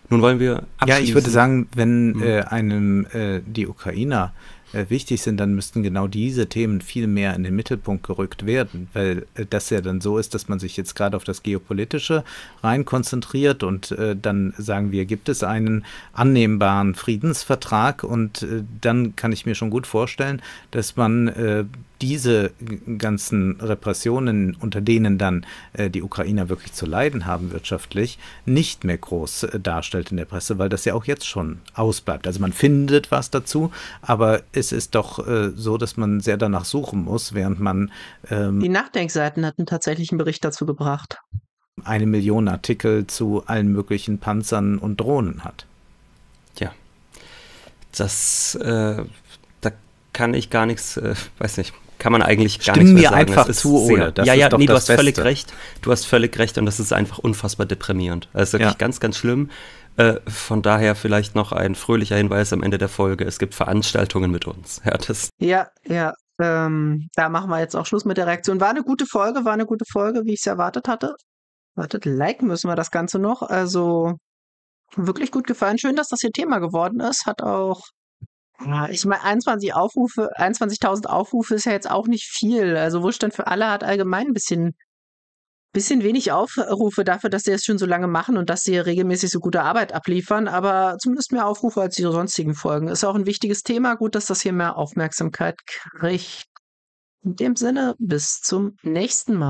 Nun wollen wir abschließen. Ja, ich würde sagen, wenn hm. äh, einem äh, die Ukrainer äh, wichtig sind, dann müssten genau diese Themen viel mehr in den Mittelpunkt gerückt werden, weil äh, das ja dann so ist, dass man sich jetzt gerade auf das Geopolitische rein konzentriert und äh, dann sagen wir, gibt es einen annehmbaren Friedensvertrag und äh, dann kann ich mir schon gut vorstellen, dass man äh, diese ganzen Repressionen, unter denen dann äh, die Ukrainer wirklich zu leiden haben wirtschaftlich, nicht mehr groß äh, darstellt in der Presse, weil das ja auch jetzt schon ausbleibt. Also man findet was dazu, aber äh, es ist doch äh, so, dass man sehr danach suchen muss, während man. Ähm, Die Nachdenkseiten hatten tatsächlich einen Bericht dazu gebracht. Eine Million Artikel zu allen möglichen Panzern und Drohnen hat. Ja. Das, äh, da kann ich gar nichts, äh, weiß nicht, kann man eigentlich gar Stimmen nichts mehr sagen. mir einfach zu, oder? ja, ja, nee, du hast Beste. völlig recht. Du hast völlig recht und das ist einfach unfassbar deprimierend. Das also ist wirklich ja. ganz, ganz schlimm. Äh, von daher vielleicht noch ein fröhlicher Hinweis am Ende der Folge. Es gibt Veranstaltungen mit uns. Ja, das ja, ja. Ähm, da machen wir jetzt auch Schluss mit der Reaktion. War eine gute Folge, war eine gute Folge, wie ich es erwartet hatte. Wartet, liken müssen wir das Ganze noch. Also wirklich gut gefallen. Schön, dass das hier Thema geworden ist. Hat auch, ich meine, 21 Aufrufe, 21.000 Aufrufe ist ja jetzt auch nicht viel. Also Wohlstand für alle hat allgemein ein bisschen bisschen wenig Aufrufe dafür, dass sie es schon so lange machen und dass sie regelmäßig so gute Arbeit abliefern, aber zumindest mehr Aufrufe als ihre sonstigen Folgen. Ist auch ein wichtiges Thema. Gut, dass das hier mehr Aufmerksamkeit kriegt. In dem Sinne, bis zum nächsten Mal.